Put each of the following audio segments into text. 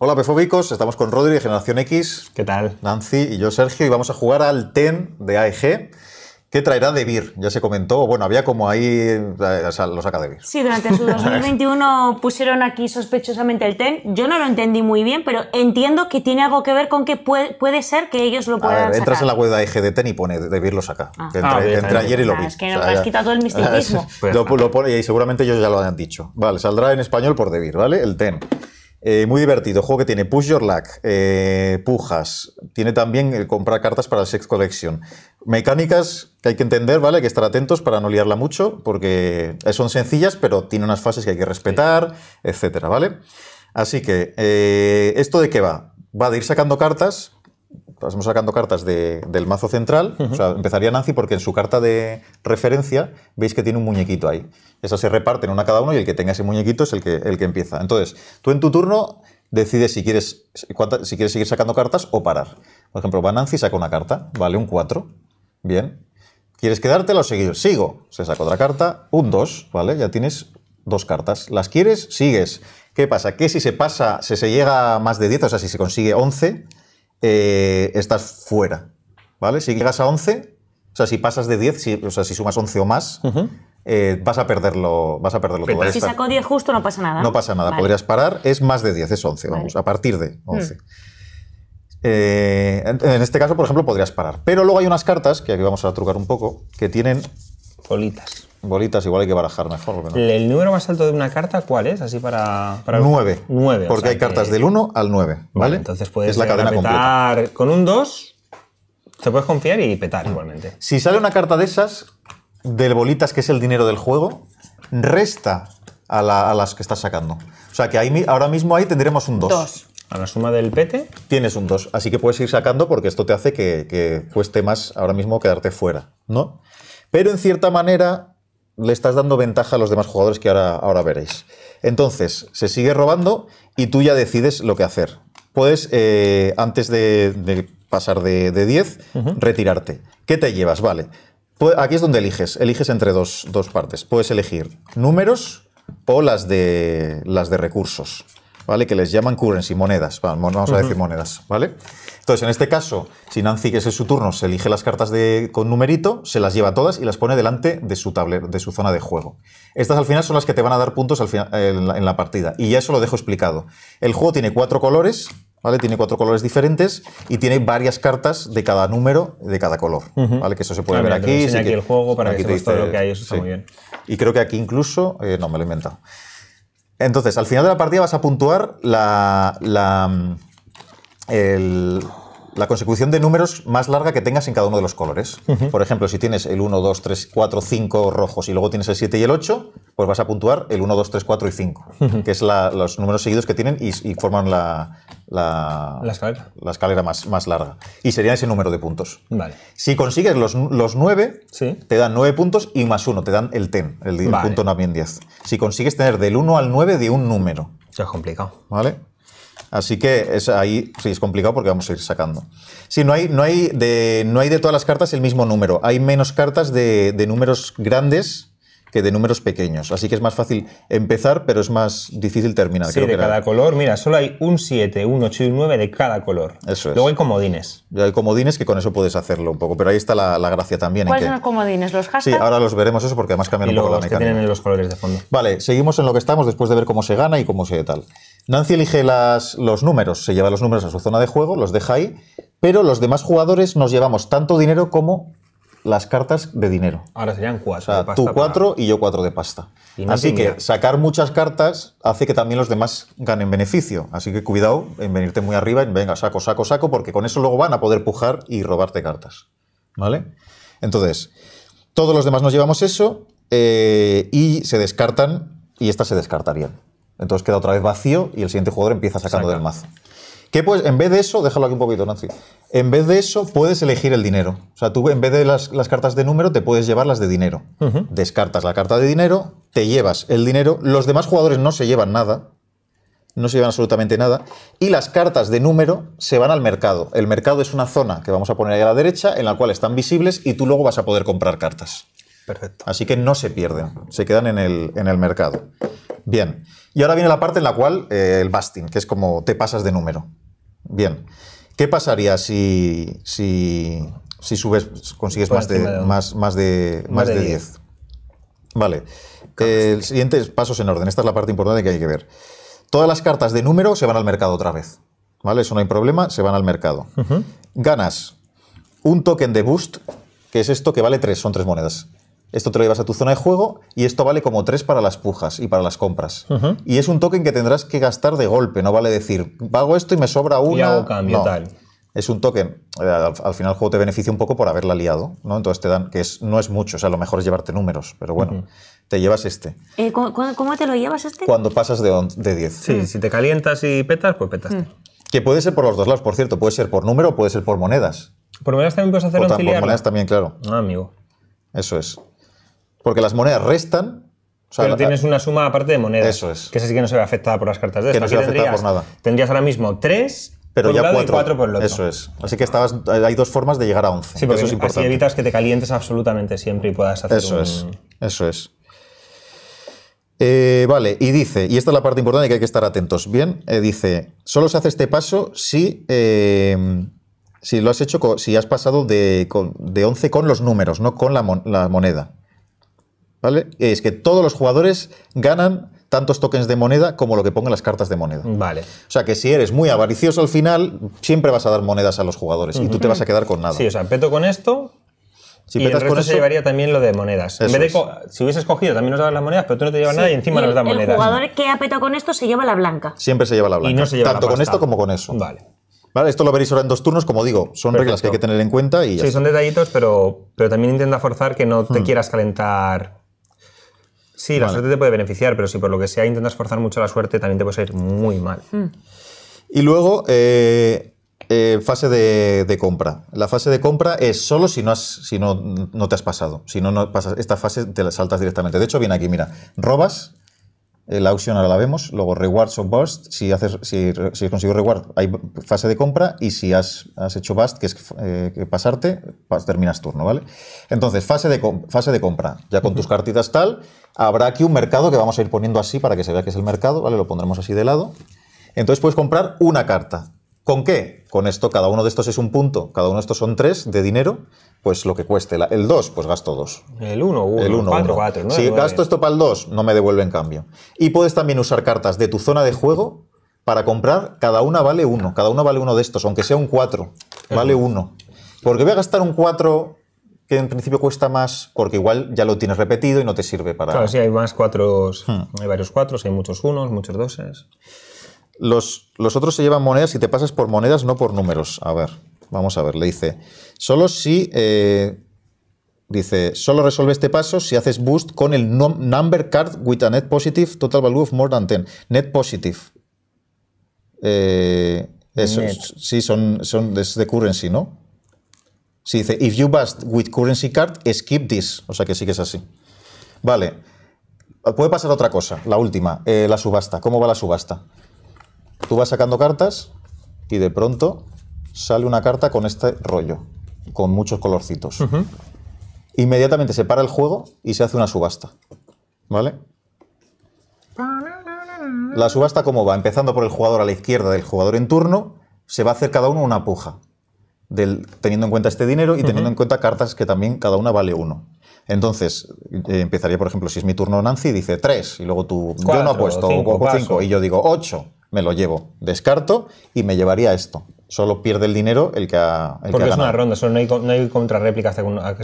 Hola, pefóbicos. Estamos con Rodri de Generación X. ¿Qué tal? Nancy y yo, Sergio, y vamos a jugar al TEN de AEG. ¿Qué traerá de Ya se comentó, bueno, había como ahí, o sea, lo saca de Sí, durante su 2021 pusieron aquí sospechosamente el TEN. Yo no lo entendí muy bien, pero entiendo que tiene algo que ver con que puede, ser que ellos lo puedan a ver, entras en la web de AEG de TEN y pone de lo saca. Ah. entra, ah, ayer y lo ah, vi. es que no, has quitado el pues misticismo. lo, pone y seguramente ellos ya lo hayan dicho. Vale, saldrá en español por de ¿vale? El TEN. Eh, muy divertido, juego que tiene Push Your Luck, eh, pujas, tiene también el comprar cartas para la Sex Collection. Mecánicas que hay que entender, ¿vale? Hay que estar atentos para no liarla mucho, porque son sencillas, pero tiene unas fases que hay que respetar, etcétera, ¿vale? Así que, eh, ¿esto de qué va? Va de ir sacando cartas estamos sacando cartas del mazo central. empezaría Nancy porque en su carta de referencia veis que tiene un muñequito ahí. Esas se reparten una cada uno y el que tenga ese muñequito es el que, el que empieza. Entonces, tú en tu turno decides si quieres, si quieres seguir sacando cartas o parar. Por ejemplo, va Nancy y saca una carta, vale, un 4. Bien. ¿Quieres quedártela o seguir? Sigo. Se saca otra carta, un 2, ¿vale? Ya tienes dos cartas. ¿Las quieres? Sigues. ¿Qué pasa? Que si se pasa, si se llega a más de 10, o sea, si se consigue 11, eh, estás fuera. ¿Vale? Si llegas a 11, o sea, si pasas de 10, o sea, si sumas 11 o más, eh, vas a perderlo, vas a perderlo todo. Si sacó 10 justo no pasa nada. No pasa nada, podrías parar, es más de 10, es 11, vamos, a partir de 11. Mm. Eh, en, este caso, por ejemplo, podrías parar. Pero luego hay unas cartas, que aquí vamos a trucar un poco, que tienen... Bolitas bolitas, igual hay que barajar mejor. ¿El número más alto de una carta cuál es? Así para. para... 9. Porque hay cartas del 1 al 9, ¿vale? entonces puedes es con un 2, te puedes confiar y petar igualmente. Si sale una carta de esas, del bolitas, que es el dinero del juego, resta a, las que estás sacando. O sea que ahí, ahora mismo ahí tendremos un 2. a la suma del pete. Tienes un 2, así que puedes ir sacando porque esto te hace que, que, cueste más ahora mismo quedarte fuera, ¿no? Pero en cierta manera le estás dando ventaja a los demás jugadores que ahora, ahora veréis. Entonces, se sigue robando y tú ya decides lo que hacer. Puedes, eh, antes de, pasar de, 10, retirarte. ¿Qué te llevas? Vale. Aquí es donde eliges. Eliges entre dos, partes. Puedes elegir números o las de, las de recursos, ¿vale? Que les llaman currency, monedas. Vamos, a decir monedas, ¿vale? vale entonces, en este caso, si Nancy, que es su turno, se elige las cartas con numerito, se las lleva todas y las pone delante de su tablero, de su zona de juego. Estas al final son las que te van a dar puntos en, la, partida. Y ya eso lo dejo explicado. El juego tiene cuatro colores, ¿vale? Tiene cuatro colores diferentes y tiene varias cartas de cada número, de cada color, ¿vale? Que eso se puede ah, ver aquí. aquí el juego para que todo lo que hay, eso está muy bien. Y creo que aquí incluso, eh, no, me lo he inventado. Entonces, al final de la partida vas a puntuar la la consecución de números más larga que tengas en cada uno de los colores. Por ejemplo, si tienes el 1, 2, 3, 4, 5 rojos y luego tienes el 7 y el 8, pues vas a puntuar el 1, 2, 3, 4 y 5, que es los números seguidos que tienen y, forman la, escalera, más, más, larga. Y sería ese número de puntos. Vale. Si consigues los, los 9, te dan 9 puntos y más 1, te dan el 10, el, el punto también 10. Si consigues tener del 1 al 9 de un número. Eso es complicado. ¿Vale? Así que es, ahí sí es complicado porque vamos a ir sacando. Sí, no hay, no hay, de, no hay de todas las cartas el mismo número. Hay menos cartas de, números grandes que de números pequeños. Así que es más fácil empezar, pero es más difícil terminar. Sí, de cada color, mira, solo hay un 7, un 8 y un 9 de cada color. Eso es. Luego hay comodines. hay comodines que con eso puedes hacerlo un poco, pero ahí está la, gracia también. ¿Cuáles son los comodines? ¿Los hashtags? Sí, ahora los veremos eso porque además cambian un poco la mecánica. Que tienen los colores de fondo. Vale, seguimos en lo que estamos después de ver cómo se gana y cómo se tal. Nancy elige los números, se lleva los números a su zona de juego, los deja ahí, pero los demás jugadores nos llevamos tanto dinero como las cartas de dinero. Ahora serían cuatro. tú cuatro y yo cuatro de pasta. Así que sacar muchas cartas hace que también los demás ganen beneficio. Así que cuidado en venirte muy arriba, en venga, saco, saco, saco, porque con eso luego van a poder pujar y robarte cartas. ¿Vale? Entonces, todos los demás nos llevamos eso eh, y se descartan, y estas se descartarían. Entonces queda otra vez vacío y el siguiente jugador empieza sacando del mazo. Que pues, en vez de eso, déjalo aquí un poquito, Nancy. En vez de eso, puedes elegir el dinero. O sea, tú en vez de las, cartas de número, te puedes llevar las de dinero. Descartas la carta de dinero, te llevas el dinero. Los demás jugadores no se llevan nada. No se llevan absolutamente nada. Y las cartas de número se van al mercado. El mercado es una zona que vamos a poner ahí a la derecha, en la cual están visibles y tú luego vas a poder comprar cartas. Perfecto. Así que no se pierden, se quedan en el mercado. Bien. Y ahora viene la parte en la cual eh, el busting, que es como te pasas de número. Bien. ¿Qué pasaría si, si, subes, consigues más de, más, de, más, de, 10? Vale. Eh, este. el siguiente es en orden. Esta es la parte importante que hay que ver. Todas las cartas de número se van al mercado otra vez. ¿Vale? Eso no hay problema, se van al mercado. Ganas un token de boost, que es esto que vale 3, son 3 monedas. Esto te lo llevas a tu zona de juego y esto vale como 3 para las pujas y para las compras. Y es un token que tendrás que gastar de golpe, no vale decir, pago esto y me sobra uno Y cambio, tal. Es un token. Eh, al, final el juego te beneficia un poco por haberla liado, ¿no? Entonces te dan, que es, no es mucho, o sea, lo mejor es llevarte números, pero bueno, te llevas este. Eh, ¿cómo, te lo llevas este? Cuando pasas de, de 10. Sí, si te calientas y petas, pues petaste. Mm. Que puede ser por los dos lados, por cierto, puede ser por número o puede ser por monedas. Por monedas también puedes hacer un Por monedas también, claro. Ah, amigo. Eso es porque las monedas restan. O Pero tienes una suma aparte de monedas. Eso es. Que esa sí que no se ve afectada por las cartas de Que no se ve afectada por nada. Tendrías ahora mismo 3 pero por ya un lado cuatro, y por el otro. Eso es. Así que hay dos formas de llegar a 11. Sí, porque eso es importante. así evitas que te calientes absolutamente siempre y puedas hacer Eso es, eso es. Eh, vale, y dice, y esta es la parte importante que hay que estar atentos, ¿bien? Eh, dice, solo se hace este paso si, eh, si lo has hecho, si has pasado de, de 11 con los números, no con la moneda. ¿vale? Es que todos los jugadores ganan tantos tokens de moneda como lo que pongan las cartas de moneda. Vale. O sea que si eres muy avaricioso al final, siempre vas a dar monedas a los jugadores y tú te vas a quedar con nada. Sí, o sea, peto con esto. y el resto se llevaría también lo de monedas. si hubieses cogido, también nos dabas las monedas, pero tú no te llevas nada y encima nos das monedas. El jugador que ha con esto se lleva la blanca. Siempre se lleva la blanca. Tanto con esto como con eso. Vale. Vale, esto lo veréis ahora en dos turnos, como digo, son reglas que hay que tener en cuenta y Sí, son detallitos, pero, pero también intenta forzar que no te hmm. quieras calentar Sí, la suerte te puede beneficiar, pero si por lo que sea intentas forzar mucho la suerte, también te puede salir muy mal. Hmm. Y luego, eh, eh, fase de, compra. La fase de compra es solo si no, si no, no te has pasado. Si no, no pasas. Esta fase te la saltas directamente. De hecho, viene aquí, mira. Robas, la auction ahora la vemos, luego rewards o bust, si, haces, si, has conseguido reward hay fase de compra y si has, hecho bust, que es eh, que pasarte, terminas turno, ¿vale? Entonces, fase de, fase de compra, ya con tus cartitas tal, habrá aquí un mercado que vamos a ir poniendo así para que se vea que es el mercado, ¿vale? Lo pondremos así de lado. Entonces puedes comprar una carta. ¿Con qué? Con esto, cada uno de estos es un punto, cada uno de estos son tres de dinero, pues lo que cueste. el 2, pues gasto 2. El 1, 1. El 4, 4. Si gasto esto para el 2, no me devuelve en cambio. Y puedes también usar cartas de tu zona de juego para comprar, cada una vale 1, cada una vale uno de estos, aunque sea un 4, vale 1. Porque voy a gastar un 4 que en principio cuesta más, porque igual ya lo tienes repetido y no te sirve para... Claro, sí, hay más 4, hmm. hay varios 4, hay muchos 1, muchos 2. Los, otros se llevan monedas y te pasas por monedas, no por números. A ver, vamos a ver, le dice. Solo si. Eh, dice, solo resuelve este paso si haces boost con el number card with a net positive total value of more than 10. Net positive. Eh, sí, son, son de currency, ¿no? Sí, dice, if you bust with currency card, skip this. O sea que sí que es así. Vale. Puede pasar otra cosa, la última, eh, la subasta. ¿Cómo va la subasta? Tú vas sacando cartas y de pronto sale una carta con este rollo, con muchos colorcitos. Inmediatamente se para el juego y se hace una subasta. ¿Vale? La subasta, ¿cómo va? Empezando por el jugador a la izquierda del jugador en turno, se va a hacer cada uno una puja. teniendo en cuenta este dinero y teniendo en cuenta cartas que también cada una vale uno. Entonces, eh, empezaría, por ejemplo, si es mi turno Nancy, dice tres, y luego tú, yo no apuesto, cinco, cinco, y yo digo ocho me lo llevo. Descarto y me llevaría esto. Solo pierde el dinero el que ha. El Porque es una ronda, solo no hay, no hay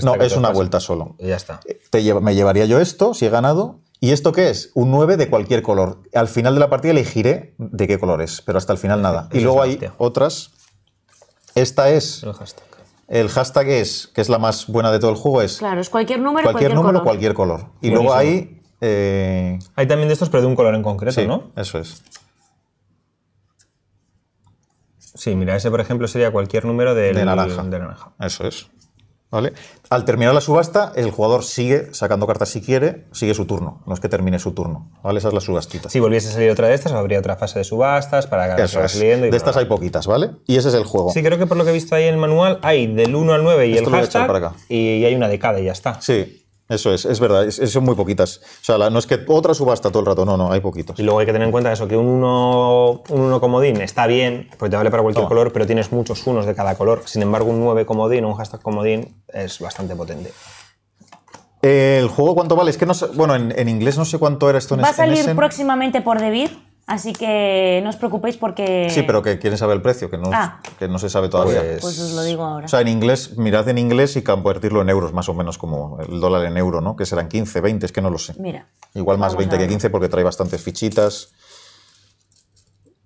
No, es una vuelta solo. ya está. Eh, te me llevaría yo esto si he ganado. ¿Y esto qué es? Un 9 de cualquier color. Al final de la partida elegiré de qué color es, pero hasta el final nada. y luego hay otras. Esta es. El hashtag. El hashtag es, que es la más buena de todo el juego, es. Claro, es cualquier número, cualquier, número, cualquier color. Y luego hay eh, Hay también de estos, pero de un color en concreto, ¿no? Eso es. Sí, mira, ese por ejemplo sería cualquier número de, naranja. Eso es. ¿Vale? Al terminar la subasta, el jugador sigue sacando cartas si quiere, sigue su turno, no es que termine su turno. ¿vale? Esa es la subastita. Si volviese a salir otra de estas, habría otra fase de subastas para ganar. Eso de estas hay poquitas, ¿vale? Y ese es el juego. Sí, creo que por lo que he visto ahí en el manual, hay del 1 al 9 y el hashtag, y hay una de cada y ya está. Sí, eso es, es verdad, son muy poquitas. O sea, no es que otra subasta todo el rato, no, no, hay poquitos. Y luego hay que tener en cuenta eso, que un uno, uno comodín está bien, porque te vale para cualquier ah. color, pero tienes muchos unos de cada color. Sin embargo, un 9 comodín o un hashtag comodín es bastante potente. ¿El juego cuánto vale? Es que no sé, bueno, en, inglés no sé cuánto era esto Va a salir próximamente por Debir. Así que no os preocupéis porque... Sí, pero que quieren saber el precio, que no, ah. se sabe todavía. Pues, pues, os lo digo ahora. O sea, en inglés, mirad en inglés y convertirlo en euros, más o menos como el dólar en euro, ¿no? Que serán 15, 20, es que no lo sé. Mira. Igual más 20 que 15 porque trae bastantes fichitas.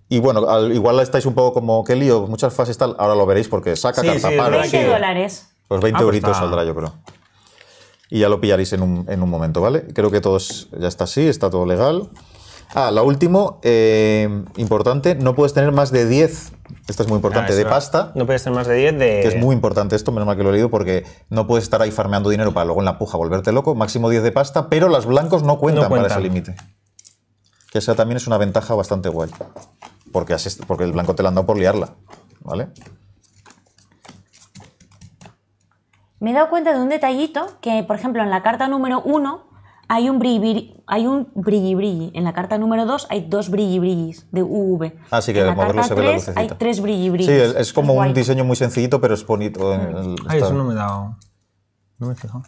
Y bueno, igual estáis un poco como, qué lío, muchas fases tal, ahora lo veréis porque saca carta sí, 20 dólares. Pues 20 ah, pues saldrá, yo creo. Y ya lo pillaréis en un, en momento, ¿vale? Creo que todo ya está así, está todo legal. Ah, lo último, eh, importante, no puedes tener más de 10, esto es muy importante, ah, de pasta. No puedes tener más de 10 de... Que es muy importante esto, menos mal que lo he leído, porque no puedes estar ahí farmeando dinero para luego en la puja volverte loco. Máximo 10 de pasta, pero las blancos no cuentan, para ese límite. Que esa también es una ventaja bastante guay. Porque, porque el blanco te la han dado por liarla, ¿vale? Me he dado cuenta de un detallito que, por ejemplo, en la carta número 1 hay un brilli, hay un brilli, En la carta número 2 hay dos brilli brillis de UV. Así ah, que la carta se ve la lucecita. Hay tres brilli Sí, es como un diseño muy sencillito, pero es bonito. Ay, eso no me he No me he fijado.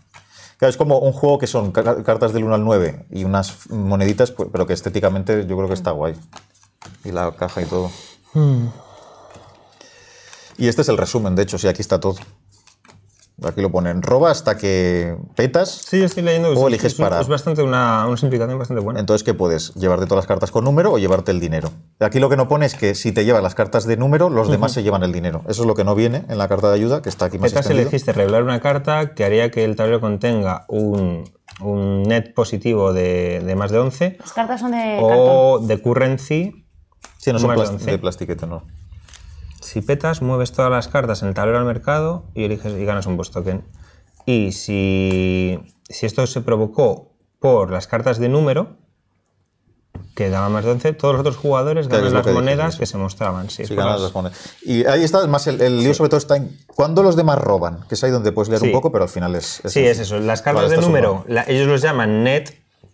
es como un juego que son cartas del 1 al 9 y unas moneditas, pues, pero que estéticamente yo creo que está guay. Y la caja y todo. Hmm. Y este es el resumen, de hecho, sí, aquí está todo. Aquí lo ponen, roba hasta que petas. Sí, estoy leyendo. O eliges para. Es bastante una, simplificación bastante buena. Entonces, ¿qué puedes? Llevarte todas las cartas con número o llevarte el dinero. Aquí lo que no pone es que si te llevas las cartas de número, los demás se llevan el dinero. Eso es lo que no viene en la carta de ayuda, que está aquí más Petas elegiste revelar una carta que haría que el tablero contenga un, net positivo de, más de 11. Las cartas son de O de currency. Sí, no son de, de plastiquete, no. Si petas, mueves todas las cartas en el tablero al mercado y eliges y ganas un post token. Y si, si esto se provocó por las cartas de número, que daban más de todos los otros jugadores ganan las monedas que se mostraban. Y ahí está, más el, lío sobre todo está en cuándo los demás roban, que es ahí donde puedes leer un poco, pero al final es... sí, es eso. Las cartas de número, ellos los llaman net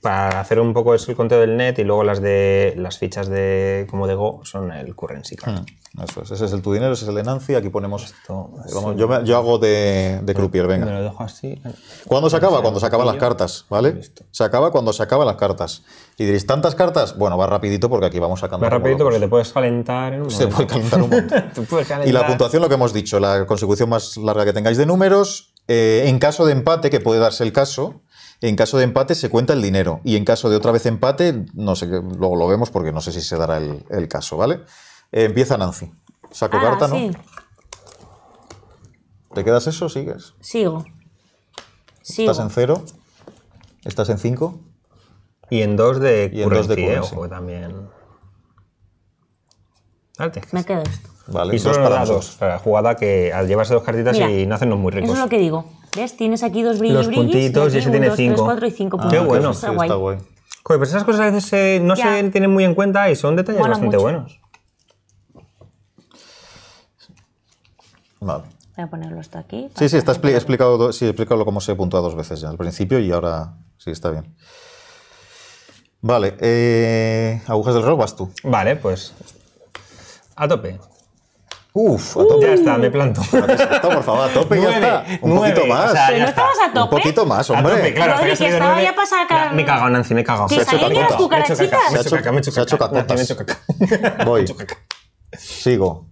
para hacer un poco es el conteo del net y luego las de las fichas de como de Go son el currency hmm. ese es el tu dinero, ese es el de Nancy. aquí ponemos esto. Eh, yo, hago de, de croupier, venga. Me lo dejo así. Eh. ¿Cuándo se acaba? Cuando se acaban las cartas, ¿vale? Se acaba cuando se acaban las cartas. Y diréis, ¿tantas cartas? Bueno, va rapidito porque aquí vamos sacando. Va rapidito porque te puedes calentar en un Se puede calentar un montón. Y la puntuación, lo que hemos dicho, la consecución más larga que tengáis de números, eh, en caso de empate, que puede darse el caso, en caso de empate se cuenta el dinero y en caso de otra vez empate, no sé, luego lo vemos porque no sé si se dará el, caso, ¿vale? Eh, empieza Nancy. Saco ah, carta, ¿Te quedas eso sigues? Sigo. Estás en cero, estás en cinco. Y en dos de y en de eh, también. Me quedo esto. Vale, y dos para dos. la jugada que al llevarse dos cartitas y no hacen los muy ricos. Eso es lo que digo. ¿Ves? Tienes aquí dos brillos, Los puntitos y, ese tiene 5. y 5 ah, qué bueno. Está sí, Está guay. Pero esas cosas a veces no se tienen muy en cuenta y son detalles bastante buenos. Vale. Voy a ponerlo hasta aquí. Sí, sí, está explicado, sí, explicado cómo se puntúa dos veces ya, al principio y ahora sí, está bien. Vale, eh, agujas del rock, vas tú. Vale, pues a tope. Uf, a Ya está, me planto. Esto, por favor, a tope, ya está. Un poquito más. ¿No a tope? Un poquito más, hombre. claro. Me he cagado, Nancy, me he cagado. ha hecho caca, me ha hecho caca. Me hecho caca. Voy. Sigo.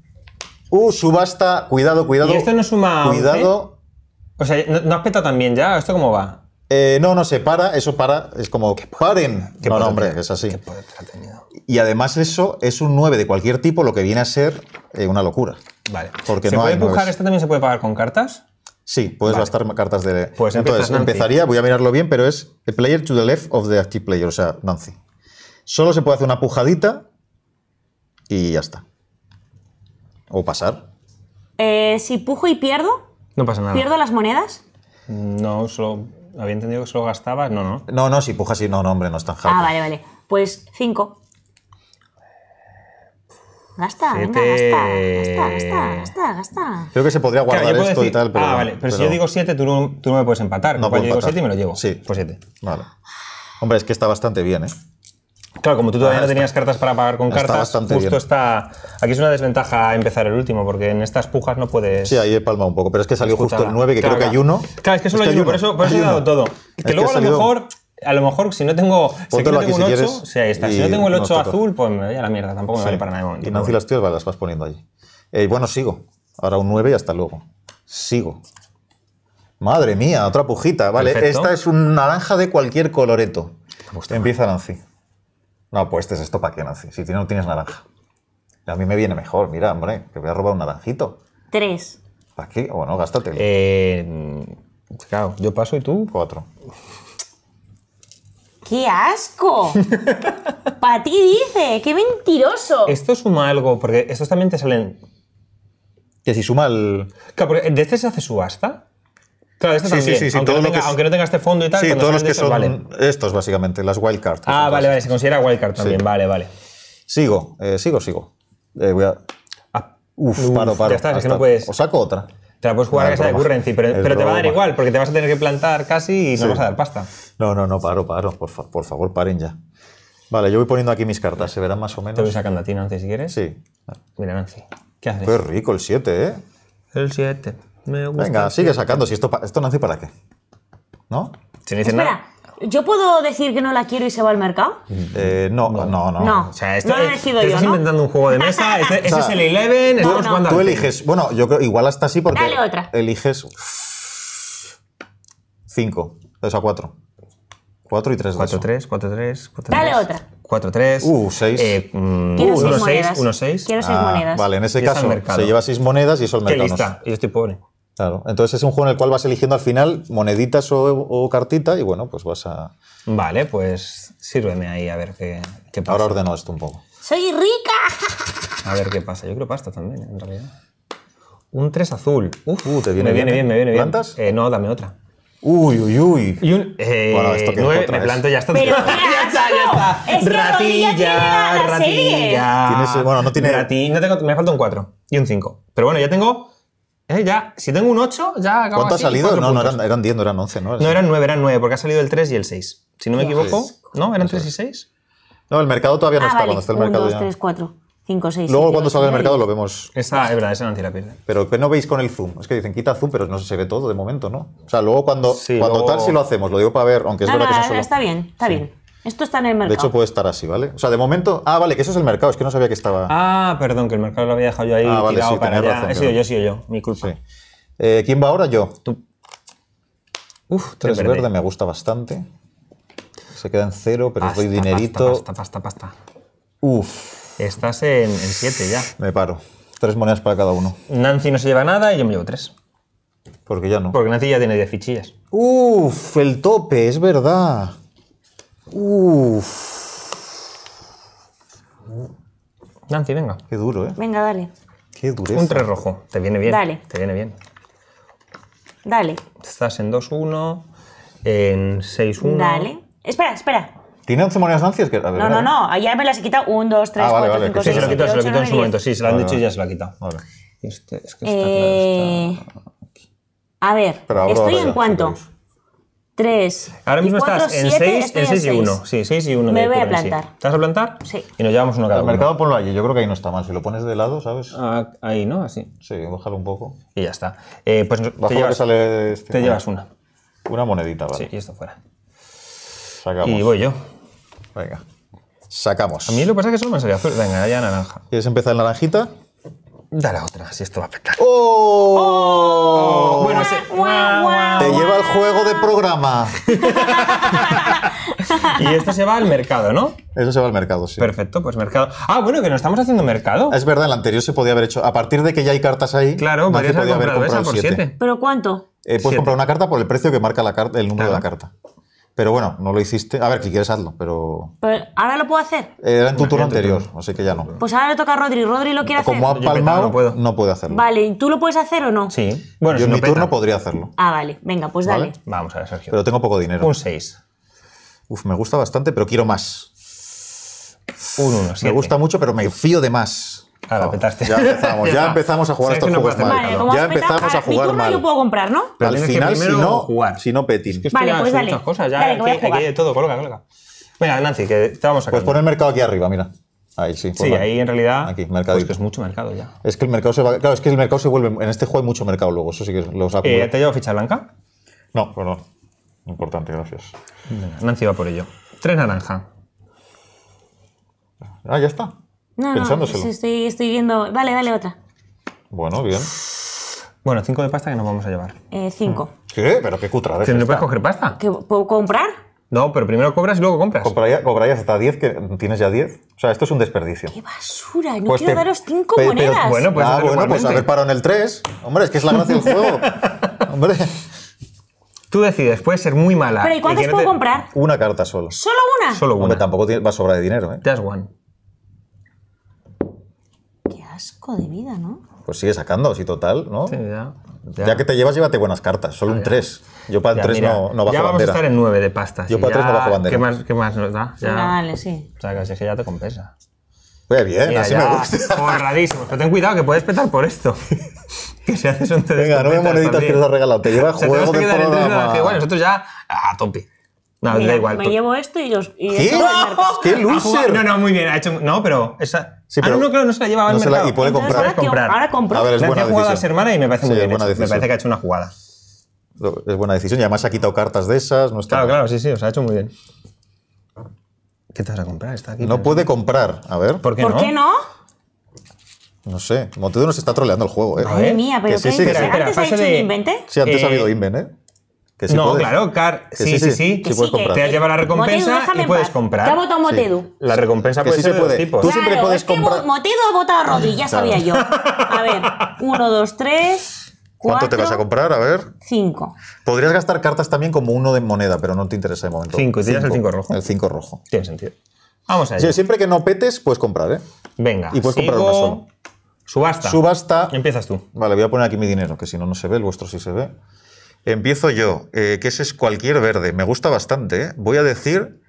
Uh, subasta. Cuidado, cuidado. Y esto no suma... Cuidado. O sea, ¿no has petado también ya? ¿Esto cómo va? Eh, no, no sé, para, eso para, es como paren. que no, hombre, es así y además eso es un 9 de cualquier tipo, lo que viene a ser eh, una locura. Vale. Porque ¿Se puede pujar? ¿Este también se puede pagar con cartas? Sí, puedes gastar cartas de... Pues Entonces, empezaría, voy a mirarlo bien, pero es el player to the left of the active player, o sea, Nancy. Solo se puede hacer una pujadita y ya está. O pasar. Eh, si pujo y pierdo... No pasa nada. ¿Pierdo las monedas? Mm, no, solo... Había entendido que solo gastaba, no, no. No, no, si pujas y no, no, hombre, no están tan Ah, vale, vale. Pues 5. Gasta, siete... venga, gasta, gasta, gasta, gasta, Creo que se podría guardar esto y tal, pero. Ah, vale, pero, si yo digo 7, tú no, tú no me puedes empatar. No pues yo digo 7 y me lo llevo. Sí. Pues 7. Vale. Hombre, es que está bastante bien, ¿eh? Claro, como tú todavía no tenías cartas para pagar con cartas, justo está. Aquí es una desventaja empezar el último, porque en estas pujas no puedes. Sí, ahí he palmado un poco, pero es que salió justo el 9, que creo que hay uno. Claro, es que solo hay, uno, por eso, por eso he dado todo. Que luego a lo mejor a lo mejor si no tengo, si un 8, si no tengo el 8 azul, pues me voy a la mierda, tampoco me vale para nada Y Nancy las vale, las vas poniendo allí. Eh, bueno, sigo. Ahora un 9 y hasta luego. Sigo. Madre mía, otra pujita. Vale, esta es un naranja de cualquier coloreto. Empieza Nancy. No, pues este es esto para qué, Nancy. Si no tienes naranja. A mí me viene mejor. Mira, hombre, que voy a robar un naranjito. Tres. ¿Para qué? Bueno, gástatelo. Eh, claro, yo paso y tú. Cuatro. ¡Qué asco! Para ti dice, qué mentiroso. Esto suma algo, porque estos también te salen. Que si suma el. Claro, porque de este se hace subasta. Claro, este sí, también. Sí, sí, aunque, no tenga, aunque, no este fondo y tal. Sí, todos los que son estos, básicamente, las wildcards. Ah, vale, vale, se considera wildcard también, vale, vale. Sigo, eh, sigo, sigo. Eh, voy a... Ah, uf, paro, paro. es que no puedes. O saco otra. Te la puedes jugar a casa de currency, pero, te va a dar igual, porque te vas a tener que plantar casi y no vas a dar pasta. No, no, no, paro, paro. Por, por favor, paren ya. Vale, yo voy poniendo aquí mis cartas, se verán más o menos. Te voy sacando a ti, Nancy, si quieres. Sí. Mira, Nancy, ¿qué haces? Qué rico el 7, ¿eh? El 7. Venga, sigue sacando. Si esto, esto Nancy, ¿para qué? ¿No? Si no nada. ¿Yo puedo decir que no la quiero y se va al mercado? Mm. Eh, no, no, no, no. No, o sea, esto, no lo he decidido yo, estás ¿no? inventando un juego de mesa, este, ese o sea, es el Eleven, tú, estamos jugando Tú eliges, bueno, yo creo, igual hasta así porque... Dale otra. Eliges... Cinco, o sea, cuatro. 4 y 3 4, 3, 4, 3, 4, 3. Dale otra. 4, 3. Uh, 6. Eh, mm, Quiero 1, 6, 6. Quiero 6 ah, monedas. Vale, en ese caso se lleva 6 monedas y eso el mercado. Qué lista. Yo estoy pobre. Claro, entonces es un juego en el cual vas eligiendo al final moneditas o, cartita y bueno, pues vas a... Vale, pues sírveme ahí a ver qué, qué pasa. Ahora ordeno esto un poco. ¡Soy rica! A ver qué pasa. Yo creo pasta también, en realidad. Un 3 azul. Uh, Uf, te viene, me viene bien, me viene ¿eh? bien. ¿Plantas? Eh, no, dame otra. Uy, uy, uy. Y un, eh, bueno, esto que nueve, me planto ya está. ya está, ya está. ratilla, ratilla. ratilla. bueno, no tiene. Ratilla, me falta un 4 y un 5. Pero bueno, ya tengo eh, ya, si tengo un 8, ya acabo ¿Cuánto ha salido? No, no eran, eran 10, no eran 11, ¿no? No, eran 9, eran 9, porque ha salido el 3 y el 6. Si no me equivoco, ¿no? ¿Eran 3 y 6? No, el mercado todavía no ah, está cuando está el mercado 1, 2, 3, 4. 5, 6, Luego cuando salga el mercado lo vemos. Esa es verdad, esa no tira pierde. Pero que no veis con el zoom. Es que dicen quita zoom, pero no se ve todo de momento, ¿no? O sea, luego cuando, cuando tal si lo hacemos, lo digo para ver, aunque es verdad que eso solo... Está bien, está bien. Esto está en el mercado. De hecho, puede estar así, ¿vale? O sea, de momento. Ah, vale, que eso es el mercado, es que no sabía que estaba. Ah, perdón, que el mercado lo había dejado yo ahí ah, vale, sí, Razón, he sido yo, he sido yo, mi culpa. Eh, ¿Quién va ahora? Yo. Tú. Uf, tres verde. me gusta bastante. Se queda en cero, pero doy dinerito. Pasta, pasta, pasta, pasta. Uf. Estás en, siete ya. Me paro. Tres monedas para cada uno. Nancy no se lleva nada y yo me llevo tres. Porque ya no. Porque Nancy ya tiene diez fichillas. Uf, el tope, es verdad. Uff. Nancy, venga. Qué duro, ¿eh? Venga, dale. Qué dureza. Un 3 rojo. Te viene bien. Dale. Te viene bien. Dale. Estás en 2-1, en 6-1. Dale. Espera, espera. ¿Tiene 11 monedas Nancy? Es que, a ver, No, no, no. Ya me las he quitado. 1, 2, 3, 4, 5, 6, se lo 7, quitado, se en su momento. Sí, se lo han dicho y ya se lo ha quitado. Vale. Este, es que está claro, eh, A ver, ¿estoy en cuánto? 3. Ahora mismo estás en 6 en seis y 1. Sí, 6 y 1. Me voy a plantar. ¿Estás ¿Te vas a plantar? Sí. Y nos llevamos uno cada El mercado ponlo allí, yo creo que ahí no está mal. Si lo pones de lado, ¿sabes? Ah, ahí, ¿no? Así. Sí, bájalo un poco. Y ya está. Eh, pues te llevas, sale este te llevas una. Una monedita, vale. Sí, y esto fuera. Sacamos. Y voy yo. Venga. Sacamos. A mí lo que pasa es que solo me sale azul. Venga, allá naranja. ¿Quieres empezar en naranjita? Dale otra, si esto va a petar. ¡Oh! ¡Oh! bueno, ese... Te lleva al juego de programa. y esto se va al mercado, ¿no? Eso se va al mercado, sí. Perfecto, pues mercado. Ah, bueno, que no estamos haciendo mercado. Es verdad, en anterior se podía haber hecho. A partir de que ya hay cartas ahí, claro, no podía haber comprado esa por ¿Pero cuánto? Eh, puedes comprar una carta por el precio que marca la carta, el número de la carta. Pero bueno, no lo hiciste. A ver, si quieres hazlo, pero... ¿Ahora lo puedo hacer? Eh, era en tu turno anterior, así que ya no. Pues ahora le toca a Rodri. ¿Rodri lo quiere hacer? Como ha palmado, no, puedo. no puede hacerlo. Vale, ¿y tú lo puedes hacer o no? Sí. Bueno, Yo en mi turno podría hacerlo. Ah, vale. Venga, pues dale. Vamos a ver, Sergio. Pero tengo poco dinero. Un 6. Uf, me gusta bastante, pero quiero más. Un 1. Me gusta mucho, pero me fío de más. Ah, petaste. Ya empezamos, ya empezamos a jugar a estos no juegos mal. Vale, como ya empezamos a jugar mi mal. yo puedo comprar, ¿no? al final, si no, jugar. si no petin. Es que vale, pues dale. Cosas, ya dale, aquí, todo, coloca, coloca. Venga, Nancy, que te vamos a Pues pon el mercado aquí arriba, mira. Ahí sí. Sí, ahí en realidad. Aquí, pues mercado. que es mucho mercado ya. Es que el mercado se va. Claro, es que el mercado se vuelve. En este juego hay mucho mercado luego, eso sí que lo saco. Eh, ¿Te llevo ficha blanca? No, pero pues no. Importante, gracias. Nancy va por ello. Tres naranja. Ah, ya está. No, Pensándoselo. no, sí, estoy, estoy viendo... Vale, dale otra. Bueno, bien. Bueno, cinco de pasta que nos vamos a llevar. Eh, cinco. ¿Qué? Mm. Pero qué cutra. ¿Que no puedes coger pasta? ¿Que puedo comprar? No, pero primero cobras y luego compras. Cobrarías, hasta 10, que tienes ya 10. O sea, esto es un desperdicio. ¡Qué basura! No pues quiero daros cinco monedas. bueno, pues, ah, bueno, pues en el 3. Hombre, es que es la gracia del juego. Hombre, Tú decides, Puede ser muy mala. Pero ¿y cuántas puedo comprar? una carta solo. ¿Solo una? Solo Hombre, una. tampoco va a sobrar de dinero, ¿eh? Just one asco de vida, ¿no? Pues sigue sacando, así total, ¿no? Sí, ya. Ya. que te llevas, llévate buenas cartas. Solo ah, un 3. Yo para el 3 no, no, bajo bandera. Ya vamos a estar en 9 de pastas. Yo para el 3 no bajo bandera. ¿Qué más, qué más nos da? Ya. Dale, sí. O sea, casi que ya te compensa. Muy bien, así me gusta. Forradísimos. Pero ten cuidado que puedes petar por esto. que si haces un 3 Venga, no me moneditas que te has regalado. Te llevas juego de programa. Bueno, nosotros ya a topi. Me llevo esto y los. Y ¿Qué? ¡Qué No, no, muy bien. Ha hecho, no, pero esa. Sí, ah, pero ah, no, claro, no se la llevaba no al mercado. y puede comprar. Ahora, comprar. ahora compró. A ver, es buena jugada a ser hermana y me parece muy bien. Me parece que ha hecho una jugada. Es buena decisión. Y además ha quitado cartas de esas. No está claro, claro, sí, sí. O sea, ha hecho muy bien. ¿Qué te vas a comprar? Está aquí. No puede comprar. A ver. ¿Por qué ¿Por no? ¿Por qué no? No sé, Montedo nos está troleando el juego, ¿eh? Madre mía, pero sí, sí, que sí. ¿Antes ha hecho de... Invent, ¿eh? Sí, antes ha habido Invent, ¿eh? ¿eh? no, claro, Car. sí, sí, sí. sí. sí puedes comprar. te lleva la recompensa y puedes comprar. Te ha votado Motedu? La recompensa puede ser se puede. tipos. Tú siempre puedes comprar. Que Motedu ha votado a Rodri, ya sabía yo. A ver, uno, dos, tres. ¿Cuánto te vas a comprar? A ver. Cinco. Podrías gastar cartas también como uno de moneda, pero no te interesa de momento. Cinco, y tienes el cinco rojo. El cinco rojo. Tiene sentido. Vamos a Sí, siempre que no petes, puedes comprar, ¿eh? Venga. Y puedes comprar una sola. Subasta. Subasta. Empiezas tú. Vale, voy a poner aquí mi dinero, que si no, no se ve. El vuestro sí se ve. Empiezo yo, eh, que ese es cualquier verde. Me gusta bastante. ¿eh? Voy a decir.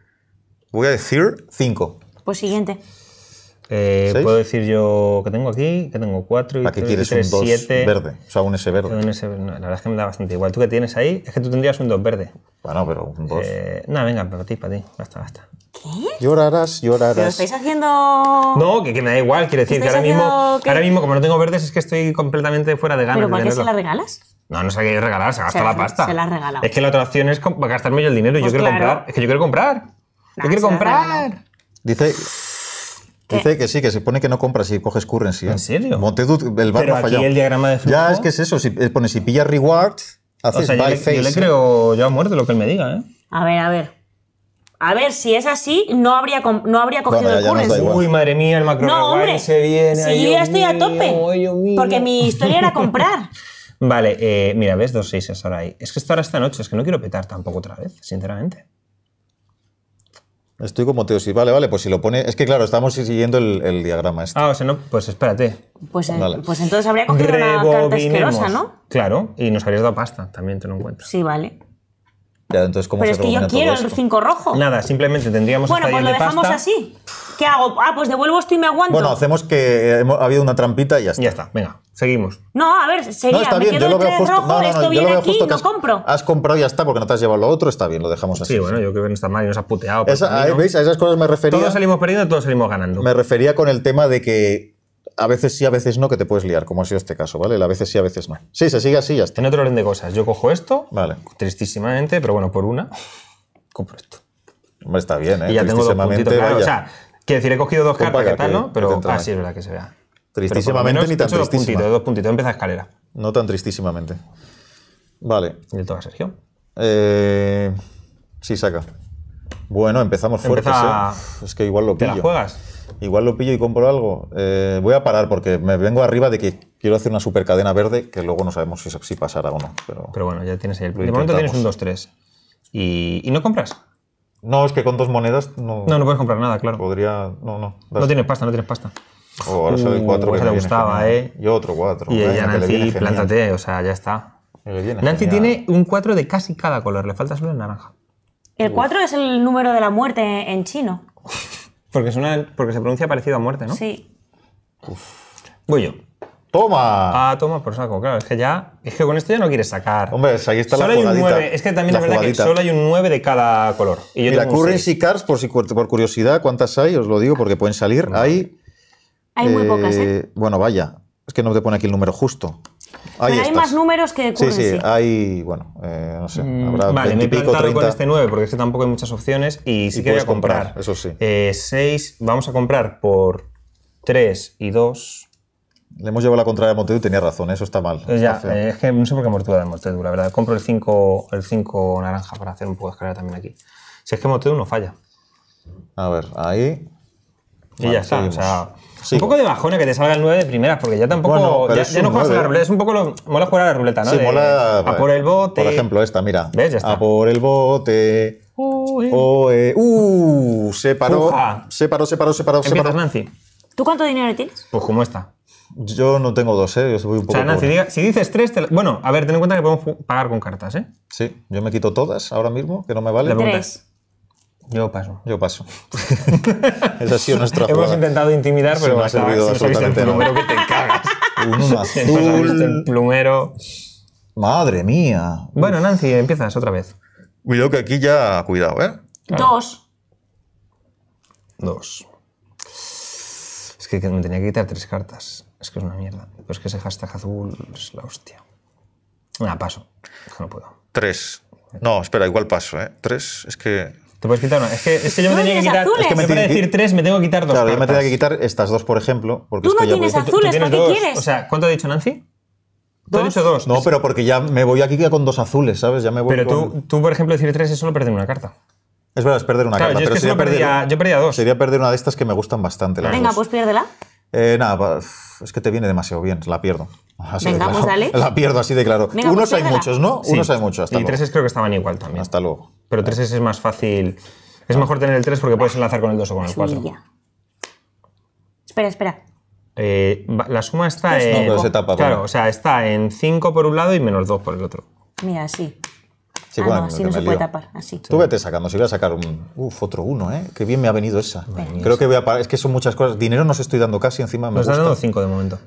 Voy a decir 5. Pues siguiente. Eh, puedo decir yo que tengo aquí, que tengo 4 y ¿A qué quieres un dos verde? O sea, un S verde. Un S, no, la verdad es que me da bastante igual. ¿Tú qué tienes ahí? Es que tú tendrías un dos verde. Bueno, pero un 2. Eh, no, venga, para ti, para ti. Basta, basta. ¿Qué? Llorarás, llorarás. ¿Lo estáis haciendo.? No, que, me da igual. Quiero decir que ahora mismo, ahora mismo, como no tengo verdes, es que estoy completamente fuera de ganas. ¿Pero para qué se la regalas? No, no se ha querido regalar, se gasta gastado la, pasta. Se la ha regalado. Es que la otra opción es gastarme yo el dinero. y yo pues quiero comprar. Es que yo quiero comprar. yo quiero comprar. Dice. Dice que sí, que se pone que no compras y coges currency. ¿eh? ¿En serio? Montedut el barro ha fallado. Aquí el diagrama de flujo. Ya, es que es eso. Si, eh, pone, si pillas reward, haces o yo, le ¿eh? creo yo a muerte lo que él me diga, ¿eh? A ver, a ver. A ver, si es así, no habría, no habría cogido el currency. Uy, madre mía, el macro no, hombre, Si yo ya estoy a tope. porque mi historia era comprar. Vale, eh, mira, ves dos seises ahora ahí. Es que esto ahora esta noche, es que no quiero petar tampoco otra vez, sinceramente. Estoy como Teo, sí, vale, vale, pues si lo pone... Es que claro, estamos siguiendo el, diagrama este. Ah, o sea, no, pues espérate. Pues, eh, pues entonces habría cogido una carta ¿no? Claro, y nos habrías dado pasta, también te lo encuentro. Sí, vale. Pero es que yo quiero el 5 rojo. Nada, simplemente tendríamos Bueno, pues lo dejamos así. ¿Qué hago? Ah, pues devuelvo esto y me aguanto. Bueno, hacemos que eh, ha habido una trampita y ya está. Ya está, venga, seguimos. No, a ver, sería, me quedo yo lo veo justo, rojo, no, esto yo viene lo aquí, justo no compro. Has comprado y ya está, porque no te has llevado lo otro, está bien, lo dejamos así. Sí, bueno, yo creo que no está mal y nos has puteado. Esa, ah, ¿Veis? A esas cosas me refería. Todos salimos perdiendo, todos salimos ganando. Me refería con el tema de que a veces sí, a veces no, que te puedes liar, como ha sido este caso, ¿vale? A veces sí, a veces no. Sí, se sigue así, ya está. En otro orden de cosas, yo cojo esto, vale. tristísimamente, pero bueno, por una, compro esto. Hombre, está bien, ¿eh? Y ya tengo dos puntitos, O sea, quiero decir, he cogido dos cartas que tal, ¿no? Pero así ah, es verdad que se vea. Tristísimamente ni tan tristísimo, Dos puntitos, dos puntitos, empieza escalera. No tan tristísimamente. Vale. Y el toca a Sergio. Eh, sí, saca. Bueno, empezamos fuerte. ¿eh? Es que igual lo pillo. ¿Te la juegas? igual lo pillo y compro algo. Eh, voy a parar porque me vengo arriba de que quiero hacer una supercadena verde que luego no sabemos si, si pasará o no. Pero, pero bueno, ya tienes ahí el De momento tienes un 2-3. ¿Y, ¿Y no compras? No, es que con dos monedas no. No, no puedes comprar nada, claro. Podría. No, no. No tienes pasta, no tienes pasta. Oh, ahora sale uh, cuatro 4 que te gustaba, ¿eh? Yo otro cuatro Y ya eh, Nancy, plántate, o sea, ya está. Nancy genial. tiene un 4 de casi cada color, le falta solo el naranja. El 4 es el número de la muerte en chino. Porque, suena, porque se pronuncia parecido a muerte, ¿no? Sí. Uf. Voy yo. ¡Toma! Ah, toma por saco, claro. Es que ya. Es que con esto ya no quieres sacar. Hombre, pues ahí está la jugadita. Hay un Es que también es verdad que solo hay un 9 de cada color. Y yo Mira, currency Cars, por, curiosidad, ¿cuántas hay? Os lo digo porque pueden salir. Hay. Hay muy pocas, ¿eh? ¿eh? Bueno, vaya. Es que no te pone aquí el número justo. Ahí hay más números que currency. Sí, sí, hay, bueno, eh, no sé, mm, habrá Vale, 20 me he pico, con este 9 porque este tampoco hay muchas opciones y sí y que voy a comprar. eso sí. Eh, 6, vamos a comprar por 3 y 2. Le hemos llevado la contraria a Montedu, tenía razón, eso está mal. Ya, eh, es que no sé por qué Mortedu de Montedu, la verdad. Compro el 5 el naranja para hacer un poco de escalera también aquí. Si es que Montedu no falla. A ver, ahí. Y ya está. O sea, un poco de bajona que te salga el 9 de primeras, porque ya tampoco. ya, no juegas a la ruleta. Es un poco lo, mola jugar a la ruleta, ¿no? Sí, mola. A por el bote. Por ejemplo, esta, mira. ¿Ves? Ya está. A por el bote. Oh, Oh, eh. Uh, se paró. Se paró, se paró, se paró. Nancy. ¿Tú cuánto dinero tienes? Pues como esta. Yo no tengo dos, ¿eh? Yo soy un poco. O sea, Nancy, diga, si dices tres, bueno, a ver, ten en cuenta que podemos pagar con cartas, ¿eh? Sí, yo me quito todas ahora mismo, que no me vale. Tres. Yo paso. Yo paso. eso ha sido nuestra Hemos intentado intimidar, pero no ha servido absolutamente el plumero que te cagas. Uno azul. el plumero. Madre mía. Bueno, Nancy, empiezas otra vez. Cuidado que aquí ya... Cuidado, ¿eh? Dos. Dos. Es que me tenía que quitar tres cartas. Es que es una mierda. es pues que ese hashtag azul es la hostia. Nada, paso. No puedo. Tres. No, espera, igual paso, ¿eh? Tres, es que te puedes quitar una. Es que, es que yo me tenía que quitar. Es que me yo para decir tres me tengo que quitar dos. Claro, yo me tenía que quitar estas dos, por ejemplo. Porque Tú es que no tienes azules, ¿Tú, tú tienes ¿para qué quieres? O sea, ¿cuánto ha dicho Nancy? ¿Tú has dicho dos? No, pero porque ya me voy aquí con dos azules, ¿sabes? Ya me voy pero tú, tú, por ejemplo, decir tres es solo perder una carta. Es verdad, es perder una carta. Yo, pero es que perdía, perder, yo perdía dos. Sería perder una de estas que me gustan bastante. Las Venga, pues piérdela. Eh, nada, es que te viene demasiado bien, la pierdo. Venga, pues dale. La pierdo así de claro. Unos pues hay muchos, ¿no? Unos hay muchos. Hasta y luego. treses creo que estaban igual también. Hasta luego. Pero treses es más fácil. Es mejor tener el 3 porque puedes enlazar con el 2 o con el 4. Espera, espera. Eh, la suma está en. no, en. se tapa, claro, o sea, está en 5 por un lado y menos 2 por el otro. Mira, así. Sí, ah, bueno, no, así no se puede tapar. Así. Tú vete sacando, si voy a sacar un. Uf, otro uno, ¿eh? Qué bien me ha venido esa. Creo que voy a Es que son muchas cosas. Dinero no os estoy dando casi, encima me Nos dan dando 5 de momento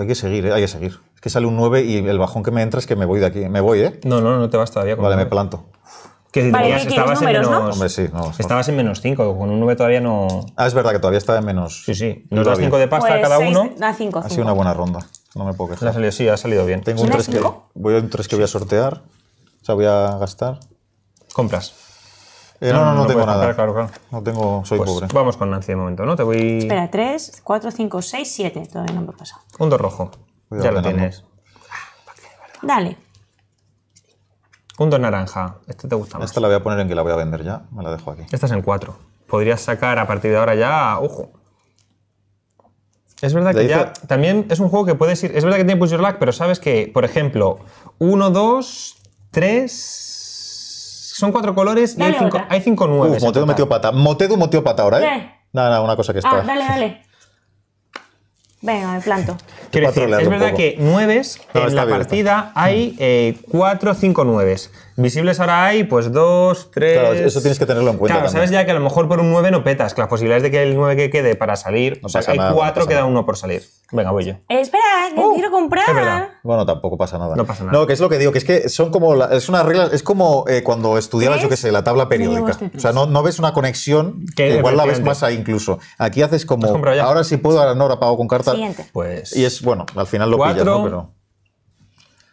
hay que seguir, eh, hay que seguir. Es que sale un 9 y el bajón que me entra es que me voy de aquí. Me voy, ¿eh? No, no, no te vas todavía. Con vale, me planto. Que vale, tenías, estabas números, en menos. ¿no? estabas en menos 5, con un 9 todavía no. Ah, es verdad que todavía estaba en menos. Sí, sí. Nos das 5 de pasta pues cada uno. Da 5. Ha sido una buena ronda. No me puedo quejar. sí, ha salido bien. Tengo un 3 voy a, un 3 que voy a sortear. O sea, voy a gastar. Compras. Eh, no, no, no, tengo nada. claro, claro. No tengo, soy pues pobre. Vamos con Nancy de momento, ¿no? Te voy. Espera, 3, 4, 5, 6, 7. Todavía no me he pasado. Un 2 rojo. ya lo tienes. Dale. Un 2 naranja. Este te gusta más. Esta la voy a poner en que la voy a vender ya. Me la dejo aquí. Esta es en 4. Podrías sacar a partir de ahora ya. Ojo. Es verdad que ya también es un juego que puedes ir. Es verdad que tiene push your luck, pero sabes que, por ejemplo, 1, 2, 3, son cuatro colores y hay cinco, hay cinco, nueve. Uf, Motedu metió pata. Motedu metió pata ahora, ¿eh? ¿eh? Nada, nada, una cosa que ah, está. dale, dale. Venga, me planto. Quiero decir, es verdad que nueves en la partida hay eh, cuatro o cinco nueves. Visibles ahora hay, pues dos, tres... Claro, eso tienes que tenerlo en cuenta. Claro, sabes ya que a lo mejor por un 9 no petas, que las posibilidades de que el 9 que quede para salir. o sea, hay cuatro 4, queda uno por salir. Venga, voy yo. Eh, espera, que uh, quiero comprar. Bueno, tampoco pasa nada. No pasa nada. No, que es lo que digo, que es que son como. es una regla, es como eh, cuando estudiabas, yo qué sé, la tabla periódica. Este o sea, no, no ves una conexión, igual la ves más ahí incluso. Aquí haces como. Ahora sí puedo, ahora no, ahora pago con carta. Siguiente. Pues. Y es, bueno, al final lo pillas, ¿no? Pero.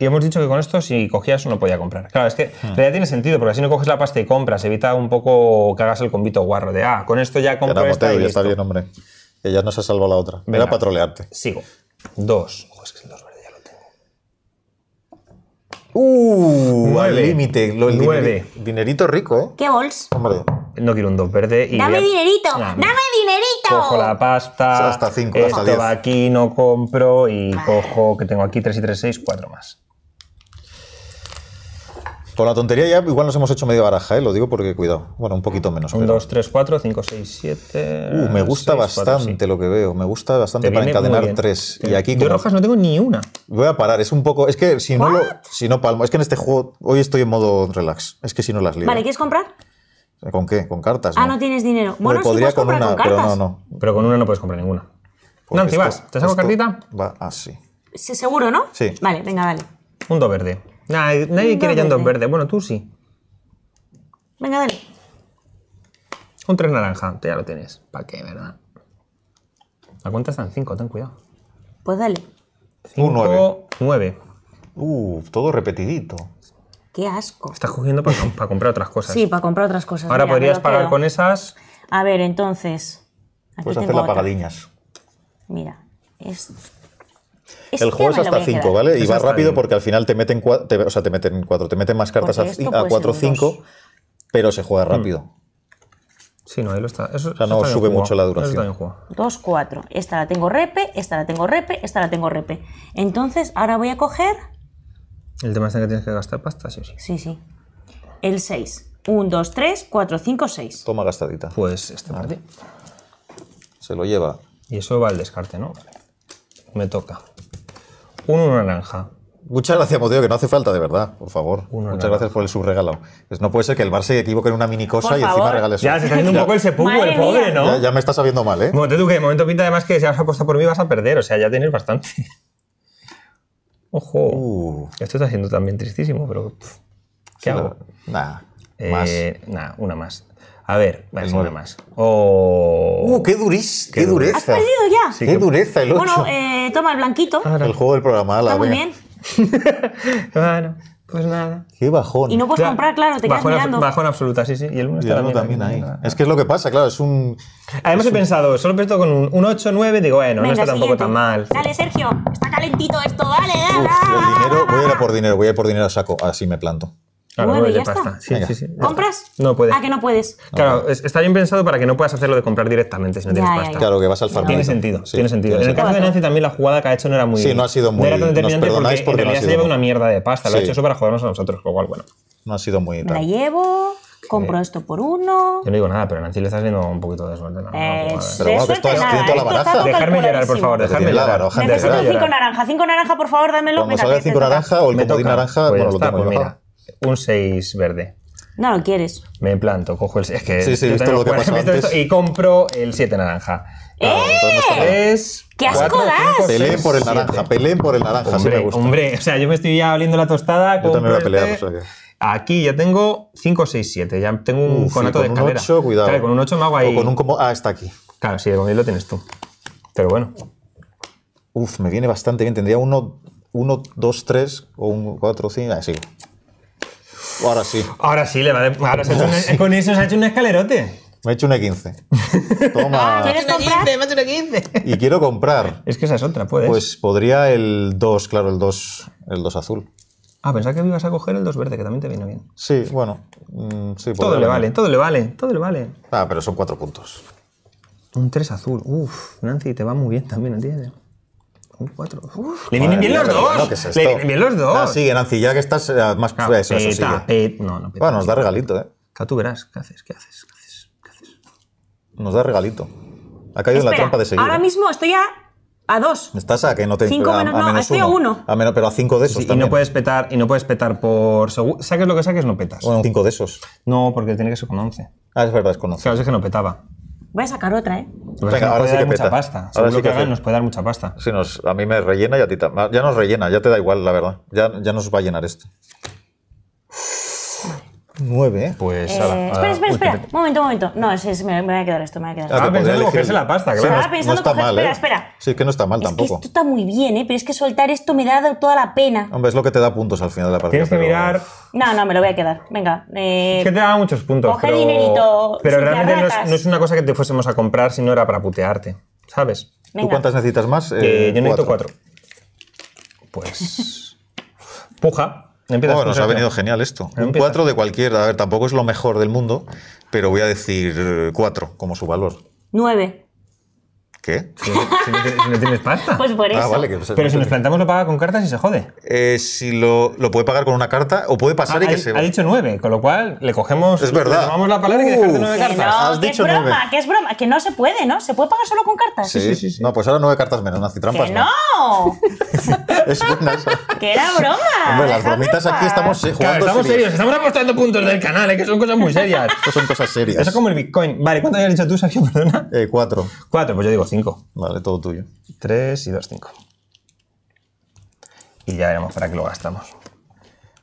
Y hemos dicho que con esto, si cogías, uno podía comprar. Claro, es que ya ah. tiene sentido, porque así no coges la pasta y compras, evita un poco que hagas el convito guarro de, ah, con esto ya compro ya esta y ya está bien, hombre. Que ya no se salva la otra. Mira Era patrolearte. Sigo. Dos. Ojo, es que el dos verde ya lo tengo. ¡Uh! ¡Vale! límite. Nueve. Dinerito rico, ¿eh? ¿Qué bols? Hombre. No quiero un dos verde. ¡Dame dinerito! ¡Dame dinerito! Cojo la pasta. Hasta cinco, hasta esto diez. aquí, no compro y cojo que tengo aquí tres y tres seis, 4 más. Con la tontería ya igual nos hemos hecho media baraja, ¿eh? lo digo porque cuidado. Bueno, un poquito menos. 1, 2, 3, 4, 5, 6, 7. Uh, me gusta bastante lo que veo. Me gusta bastante para encadenar tres. Y aquí, rojas no tengo ni una. Voy a parar, es un poco. Es que si no, lo... si no palmo. Es que en este juego hoy estoy en modo relax. Es que si no las leo. Vale, ¿quieres comprar? ¿Con qué? Con cartas. Ah, no, tienes dinero. Bueno, podría comprar con una, pero no, no. Pero con una no puedes comprar ninguna. Pues Nancy, vas. ¿Te saco cartita? Va así. ¿Seguro, no? Sí. Vale, venga, vale Un verde. Nah, nadie quiere en verde. Bueno, tú sí. Venga, dale. Un tres naranja, ya lo tienes. ¿Para qué, verdad? La cuenta en cinco, ten cuidado. Pues dale. 5, 9. nueve. todo repetidito. Qué asco. Estás cogiendo para, comprar otras cosas. Sí, para comprar otras cosas. Ahora podrías pagar con esas. A ver, entonces. Puedes hacer la Mira, esto el juego es hasta 5, ¿vale? y pues va rápido porque al final te meten o sea, te meten cuatro, te meten más cartas a 4 5, pero se juega rápido. Sí, no, ahí lo está. o sea, no sube mucho la duración. 2-4. Esta la tengo repe, esta la tengo repe, esta la tengo repe. Entonces, ahora voy a coger. El tema es este que tienes que gastar pasta, sí. Sí, sí. El 6. 1, 2, 3, 4, 5, 6. Toma gastadita. Pues este Martín. Ah. Se lo lleva. Y eso va al descarte, ¿no? Me toca. Uno naranja. Muchas gracias, Modeo, que no hace falta, de verdad, por favor. Muchas gracias por el subregalo. Pues no puede ser que el Bar se equivoque en una mini cosa y encima regales. Ya, se está haciendo un poco el sepulcro, el pobre, ¿no? Ya, me está sabiendo mal, ¿eh? tú que de momento pinta además que si has apostado por mí vas a perder, o sea, ya tienes bastante. Ojo. Uh. Esto está siendo también tristísimo, pero. ¿Qué hago? Nada. Nada, eh, una más. A ver, el 9 más. Oh. ¡Uh, qué, duris, qué, dureza! ¡Has perdido ya! ¡Qué dureza el 8! Bueno, eh, toma el blanquito. Ah, el juego del programa, Está muy bien. bueno, pues nada. ¡Qué bajón! Y no puedes comprar, claro, te quedas bajón, mirando. Bajón absoluta, sí, sí. Y el 1 está también, también ahí. Es que es lo que pasa, claro, es un... Además he pensado, solo he pensado con un, 8 9, digo, bueno, no está tampoco tan mal. Dale, Sergio, está calentito esto, dale, dale. Uf, dinero, voy a ir a por dinero, voy a ir por dinero a saco, así me planto. Claro, ya Está. Sí, sí, ¿Compras? No puedes. Ah, que no puedes. Claro, está bien pensado para que no puedas hacerlo de comprar directamente si no tienes pasta. Claro, que vas al farmacéutico Tiene sentido, tiene sentido. En el caso de Nancy también la jugada que ha hecho no era muy... Sí, no ha sido muy... No era tan determinante porque, porque, en realidad se lleva una mierda de pasta. Lo ha hecho eso para jugarnos a nosotros, lo cual, bueno. No ha sido muy... Me la llevo... Compro esto por uno. Yo no digo nada, pero Nancy le estás viendo un poquito de suerte. No, eh, pero bueno, que esto es la baraja. Dejarme llorar, por favor. Dejarme llorar. Necesito cinco naranja Cinco naranja, por favor, dámelo. Cuando salga cinco naranjas o el comodín naranja, pues bueno, lo tengo. Pues mira, un 6 verde. No lo quieres. Me planto, cojo el 6. Es que sí, sí, esto lo que antes. y compro el 7 naranja. ¡Eh! Tres, ¡Qué asco das! Peleen por el naranja, peleen por el naranja. Hombre, hombre, o sea, yo me estoy ya oliendo la tostada. Yo también voy a pelear, este. o sea que... Aquí ya tengo 5, 6, 7. Ya tengo un conato con de escalera. Con un 8, cuidado. con un 8 me hago ahí. O con un como Ah, está aquí. Claro, sí, con él lo tienes tú. Pero bueno. Uf, me viene bastante bien. Tendría uno, 1, 2, 3 o un 4, 5. Así. Ahora sí. Ahora sí, le va de... ahora se ha con eso se ha hecho un escalerote. Me he hecho una 15. Toma. Ah, ¿Quieres Una me 15, hecho una 15. Y quiero comprar. Es que esa es otra, puedes. Pues podría el 2, claro, el 2, el azul. Ah, pensaba que me ibas a coger el 2 verde, que también te vino bien. Sí, bueno. Mm, todo le vale, todo le vale, todo le vale. Ah, pero son 4 puntos. Un 3 azul. Uf, Nancy, te va muy bien también, ¿entiendes? 4. Le vienen bien los ah, dos. Le vienen bien los dos. Ah, sigue, Nancy, ya que estás ah, más eso, eso no, no, Bueno, nos da regalito, ¿eh? Claro, tú verás. ¿Qué haces? ¿Qué haces? ¿Qué haces? ¿Qué haces? Nos da regalito. Ha caído en la trampa de seguir. ahora ¿eh? mismo estoy a, a dos. Estás a que no te Cinco menos- no, estoy a uno. A ah, menos, pero a cinco de esos y, no puedes petar, y no puedes petar por seguro. Saques lo que saques, no petas. Bueno, cinco de esos. No, porque tiene que ser con once Ah, es verdad, es con once. Claro, es que no petaba. Voy a sacar otra, ¿eh? Pues Venga, ahora sí que mucha peta. pasta. Seguro ahora sí que, que nos puede dar mucha pasta. Sí, nos, a mí me rellena y a ti Ya nos rellena, ya te da igual, la verdad. Ya, ya nos va a llenar esto. 9. Pues eh, ah, Espera, espera, espera. Un momento, momento. No, me, voy a quedar esto, me voy a quedar ah, esto. Ah, pensando la pasta, claro. no está mal, espera, ¿eh? espera. Sí, es que no está mal tampoco. esto está muy bien, ¿eh? Pero es que soltar esto me da toda la pena. Hombre, es lo que te da puntos al final de la partida. Tienes que mirar... No, no, me lo voy a quedar. Venga. Eh... Es que te da muchos puntos. Coger pero... dinerito. Pero realmente no es, una cosa que te fuésemos a comprar si no era para putearte, ¿sabes? ¿Tú cuántas necesitas más? Eh, yo necesito cuatro. cuatro. Pues... Puja. Bueno, nos ha venido genial esto. Un 4 de cualquier... A ver, tampoco es lo mejor del mundo, pero voy a decir 4 eh, como su valor. 9. Si, no, tienes pasta. Pues por ah, eso. Pues Pero si nos plantamos lo paga con cartas y se jode. Eh, si lo, puede pagar con una carta o puede pasar y ah, que se. Ha dicho nueve, con lo cual le cogemos. Es verdad. Le tomamos la palabra y dejamos nueve cartas. No, Has que dicho es broma, que es broma, que no se puede, ¿no? ¿Se puede pagar solo con cartas? Sí, sí, sí. No, pues ahora nueve cartas menos, Nazi trampas. no! no. es buena ¡Que era broma! Hombre, las bromitas aquí estamos eh, jugando. estamos serios. estamos apostando puntos del canal, eh, que son cosas muy serias. son cosas serias. Eso es como el Bitcoin. Vale, ¿cuánto habías dicho tú, Sergio? Perdona. Eh, cuatro. Cuatro, pues yo digo cinco. Vale, todo tuyo. 3 y 2, 5. Y ya veremos para qué lo gastamos.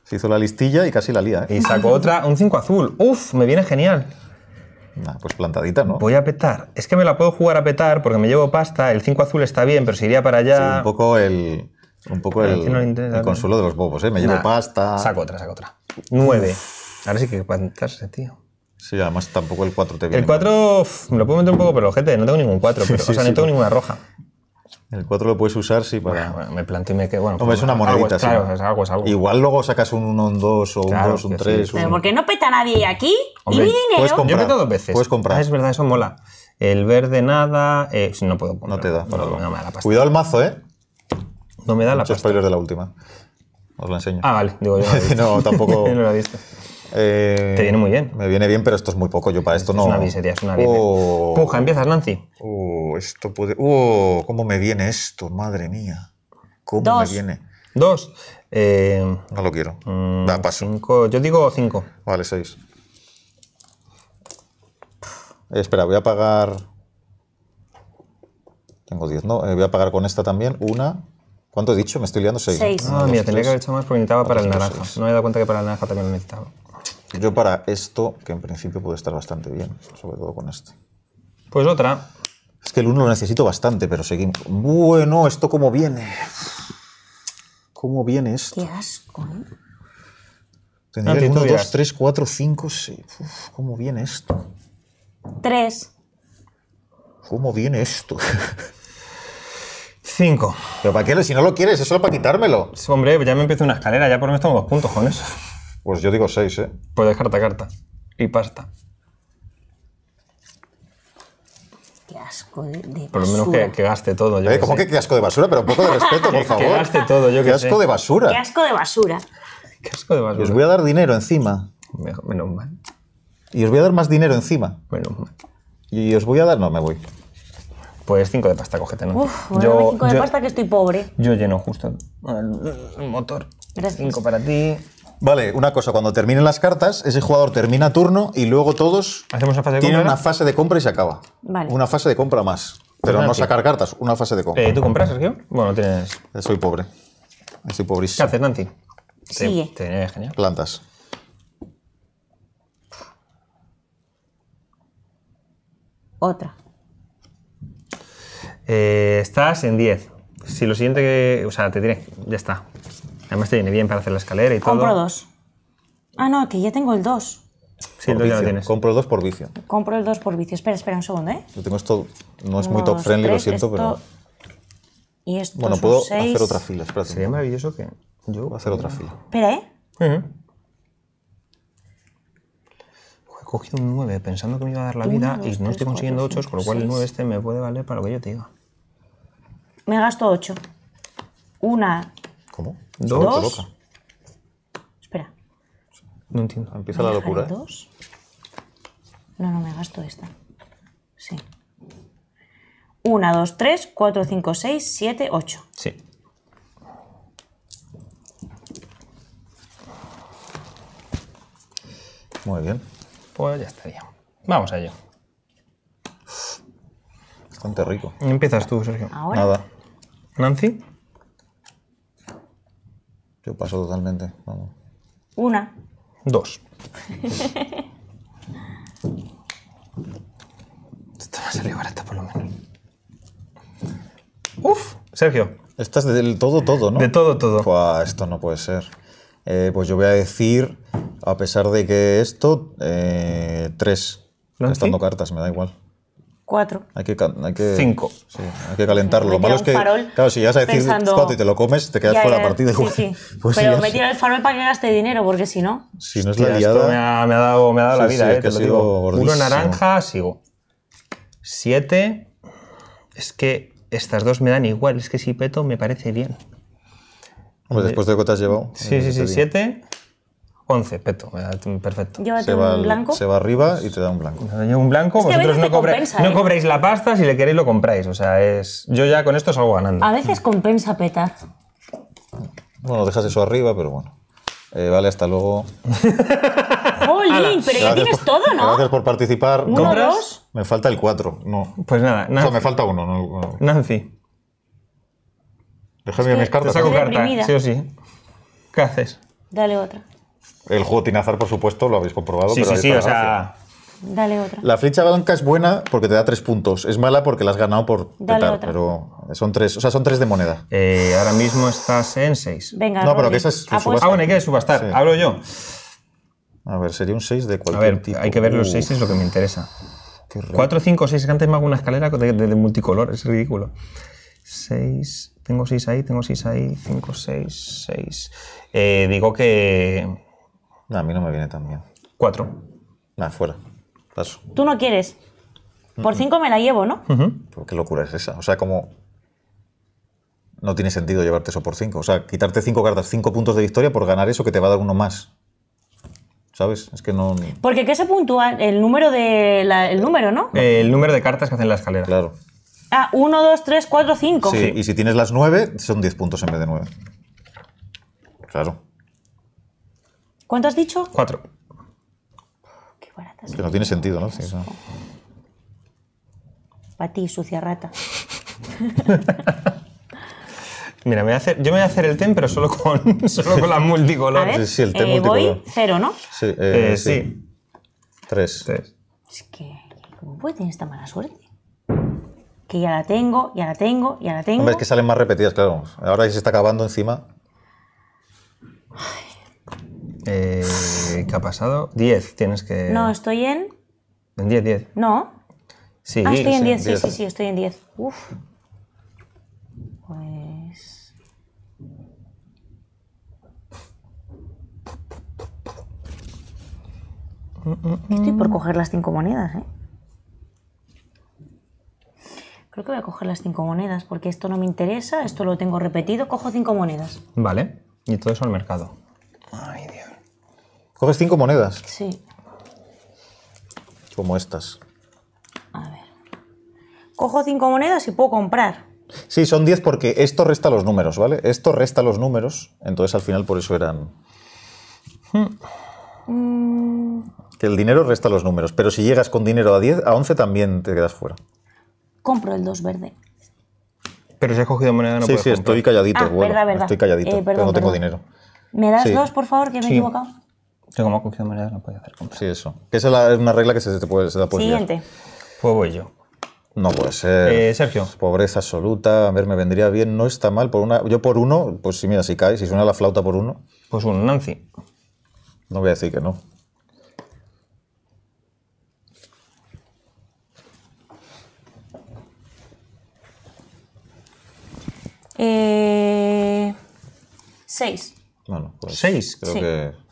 Se hizo la listilla y casi la lía. ¿eh? Y sacó otra, un 5 azul. Uf, me viene genial. pues plantadita, ¿no? Voy a petar. Es que me la puedo jugar a petar porque me llevo pasta. El 5 azul está bien, pero si iría para allá. un poco el. Un poco el, consuelo de los bobos, ¿eh? Me llevo pasta. Saco otra, saco otra. 9. Ahora sí que plantarse, tío. Sí, además tampoco el 4 te viene. El 4 me lo puedo meter un poco pero gente, no tengo ningún 4, pero, o sea, no tengo ninguna roja. El 4 lo puedes usar, sí, para. Bueno, bueno, me planteé y me Bueno, pues, es una monedita, ¿sí? claro, es algo, es algo. Igual luego sacas un 1, un 2 o un 2, un 3. Un... Pero porque no peta nadie aquí. y mi dinero. Comprar, Yo dos veces. Puedes comprar. Ah, es verdad, eso mola. El verde nada. Eh, no puedo poner. No te da. no me da la pasta. Cuidado el mazo, ¿eh? No me da la Muchos pasta. spoilers de la última. Os la enseño. Ah, vale. Digo, yo no, no tampoco. no lo he visto. Eh, Te viene muy bien. Me viene bien, pero esto es muy poco. Yo para esto, no. Es una miseria, es una oh, Puja, empiezas, Nancy. Uh, esto puede. Uh, ¿Cómo me viene esto? Madre mía. ¿Cómo me viene? Dos. Eh, no lo quiero. Mm, da paso. Yo digo cinco. Vale, seis. Eh, espera, voy a pagar. Tengo diez, ¿no? voy a pagar con esta también. Una. ¿Cuánto he dicho? Me estoy liando seis. Seis. Ah, mira, tendría que haber hecho más porque necesitaba para el naranja. No me he dado cuenta que para el naranja también lo necesitaba. Yo para esto, que en principio puede estar bastante bien, sobre todo con este. Pues otra. Es que el 1 lo necesito bastante, pero seguimos. Bueno, esto cómo viene. ¿Cómo viene esto? Qué asco, ¿eh? Tendría el 1, 2, 3, 4, 5, 6. ¿Cómo viene esto? 3. ¿Cómo viene esto? 5. ¿Pero para qué? Si no lo quieres, es solo para quitármelo. Hombre, ya me empiezo una escalera, ya por lo menos tengo dos puntos con eso. Pues yo digo 6, ¿eh? Puedes carta carta. Y pasta. Qué asco de, pasta. Por lo menos que, gaste todo. Yo eh, ¿Cómo que qué asco de basura? Pero un poco de respeto, por favor. Que gaste todo, yo qué asco de basura. Qué asco de basura. Qué asco de Y os voy a dar dinero encima. Menos mal. Y os voy a dar más dinero encima. Menos mal. Y os voy a dar... No, me voy. Pues cinco de pasta, cógete, ¿no? Uf, bueno, cinco de pasta que estoy pobre. yo lleno justo el motor. Gracias. Cinco para ti. Vale, una cosa, cuando terminen las cartas, ese jugador termina turno y luego todos Hacemos una fase de tienen compra, una fase de compra y se acaba. Vale. Una fase de compra más. Pero no sacar cartas, una fase de compra. Eh, ¿Tú compras, Sergio? Bueno, tienes. Eh, soy pobre. Estoy eh, ¿Qué haces, Nancy? Sí. genial. Plantas. Otra. estás en 10. Si lo siguiente que. O sea, te diré. Ya está. Además te viene bien para hacer la escalera y todo. Compro dos. Ah, no, que ya tengo el dos. Sí, el dos ya lo tienes. Compro dos por vicio. Compro el dos por vicio. Espera, espera un segundo, ¿eh? Yo tengo esto, no es muy top friendly, lo siento, esto... pero... Y esto Bueno, puedo hacer otra fila, espérate. Sería maravilloso que yo... hacer otra fila. Espera, ¿eh? He cogido un 9 pensando que me iba a dar la vida y no estoy consiguiendo 8, con lo cual el 9 este me puede valer para lo que yo te diga. Me gasto ocho. Una... ¿Cómo? Dos. dos. Espera. No entiendo. Empieza la locura. ¿eh? Dos. No, no me gasto esta. Sí. 1, 2, 3, 4, 5, 6, 7, 8. Sí. Muy bien. Pues ya estaría. Vamos allá. Bastante rico. Empiezas tú, Sergio. ¿Ahora? Nada. Nancy. Yo paso totalmente. Vamos. Una. Dos. Esto va a salir barata por lo menos. Uf, Sergio. estás del todo, todo, ¿no? De todo, todo. esto no puede ser. Eh, pues yo voy a decir, a pesar de que esto, eh, tres. estando cartas, me da igual. Cuatro. Hay que, hay que, Cinco. hay que calentarlo. Lo que. Claro, si ya a decir cuatro y te lo comes, te quedas fuera de partida. Sí, sí. Pues, pues Pero me tiro el farol para que gaste dinero, porque si no. Si no es la liada. Me ha, dado, me ha dado la vida, eh, Uno naranja, sigo. Siete. Es que estas dos me dan igual. Es que si peto, me parece bien. después de lo que te has llevado. Sí, eh, sí, sí. Siete. 11, peto, perfecto. Llévate un blanco. se va arriba y te da un blanco. Yo un blanco, vosotros no, cobre, no ¿eh? cobréis la pasta, si le queréis lo compráis. O sea, es, yo ya con esto salgo ganando. A veces compensa peta Bueno, dejas eso arriba, pero bueno. Eh, vale, hasta luego. ¡Jolín! Pero ya tienes todo, ¿no? Gracias por participar. Me falta el 4, no. Pues nada, Nancy. me falta uno. Nancy. Déjame Te saco carta, sí o sí. ¿Qué haces? Dale otra. El juego Tinazar, por supuesto, lo habéis comprobado. Sí, sí, sí. La flecha blanca es buena porque te da 3 puntos. Es mala porque la has ganado por Pero son 3 de moneda. Eh, ahora mismo estás en 6. Venga, no. Ah, bueno, hay que subastar. Hablo yo. A ver, sería un 6 de cualquier. A ver, hay que ver los 6 es lo que me interesa. 4, 5, 6. Antes me hago una escalera de multicolor. Es ridículo. 6, tengo 6 ahí, tengo 6 ahí. 5, 6, 6. Digo que. No, a mí no me viene tan bien. Cuatro. Nada, fuera. Tú no quieres. Por cinco me la llevo, ¿no? ¿Qué locura es esa? O sea, como. No tiene sentido llevarte eso por cinco. O sea, quitarte cinco cartas, cinco puntos de victoria por ganar eso que te va a dar uno más. ¿Sabes? Es que no. Porque ¿qué se puntúa? El número de. el número, ¿no? Eh, el número de cartas que hacen la escalera. Claro. Ah, uno, dos, tres, cuatro, cinco. Sí, y si tienes las nueve, son diez puntos en vez de nueve. Claro. ¿Cuánto has dicho? Cuatro. Qué barata. Que no tiene sentido, ¿no? Para ti, sucia rata. Mira, yo me voy a hacer el TEN, pero solo con, solo con las multicolores. Sí, el eh, multicolor. Voy cero, ¿no? Sí, eh, eh, sí. Tres. Es que, ¿cómo puede tener esta mala suerte? Que ya la tengo, ya la tengo, ya la tengo. Hombre, es que salen más repetidas, claro. Ahora ya se está acabando encima. Ay. Eh, ¿Qué ha pasado? 10, tienes que... No, estoy en... En 10, 10. No. Sí, ah, estoy en 10, sí, sí, sí, estoy en 10. Uf. Pues... Estoy por coger las 5 monedas, ¿eh? Creo que voy a coger las 5 monedas porque esto no me interesa, esto lo tengo repetido, cojo 5 monedas. Vale, y todo eso al mercado. Coges cinco monedas. Sí. Como estas. A ver. Cojo cinco monedas y puedo comprar. Sí, son 10 porque esto resta los números, ¿vale? Esto resta los números, entonces al final por eso eran... Hmm. Que el dinero resta los números, pero si llegas con dinero a 10, a 11 también te quedas fuera. Compro el 2 verde. Pero si has cogido moneda no sí, comprar. Sí, sí, estoy calladito, ah, estoy calladito, eh, pero no tengo dinero. ¿Me das dos, por favor, que me he equivocado? Que como cogido no puede hacer Sí, eso. Que esa es una regla que se te puede, se Siguiente. Pues voy yo. No puede ser. Eh, Sergio. Pobreza absoluta. A ver, me vendría bien. No está mal. por una Yo por uno, pues si mira, si cae, si suena la flauta por uno. Pues un Nancy. No voy a decir que no. Eh, seis. Bueno, pues seis. Creo que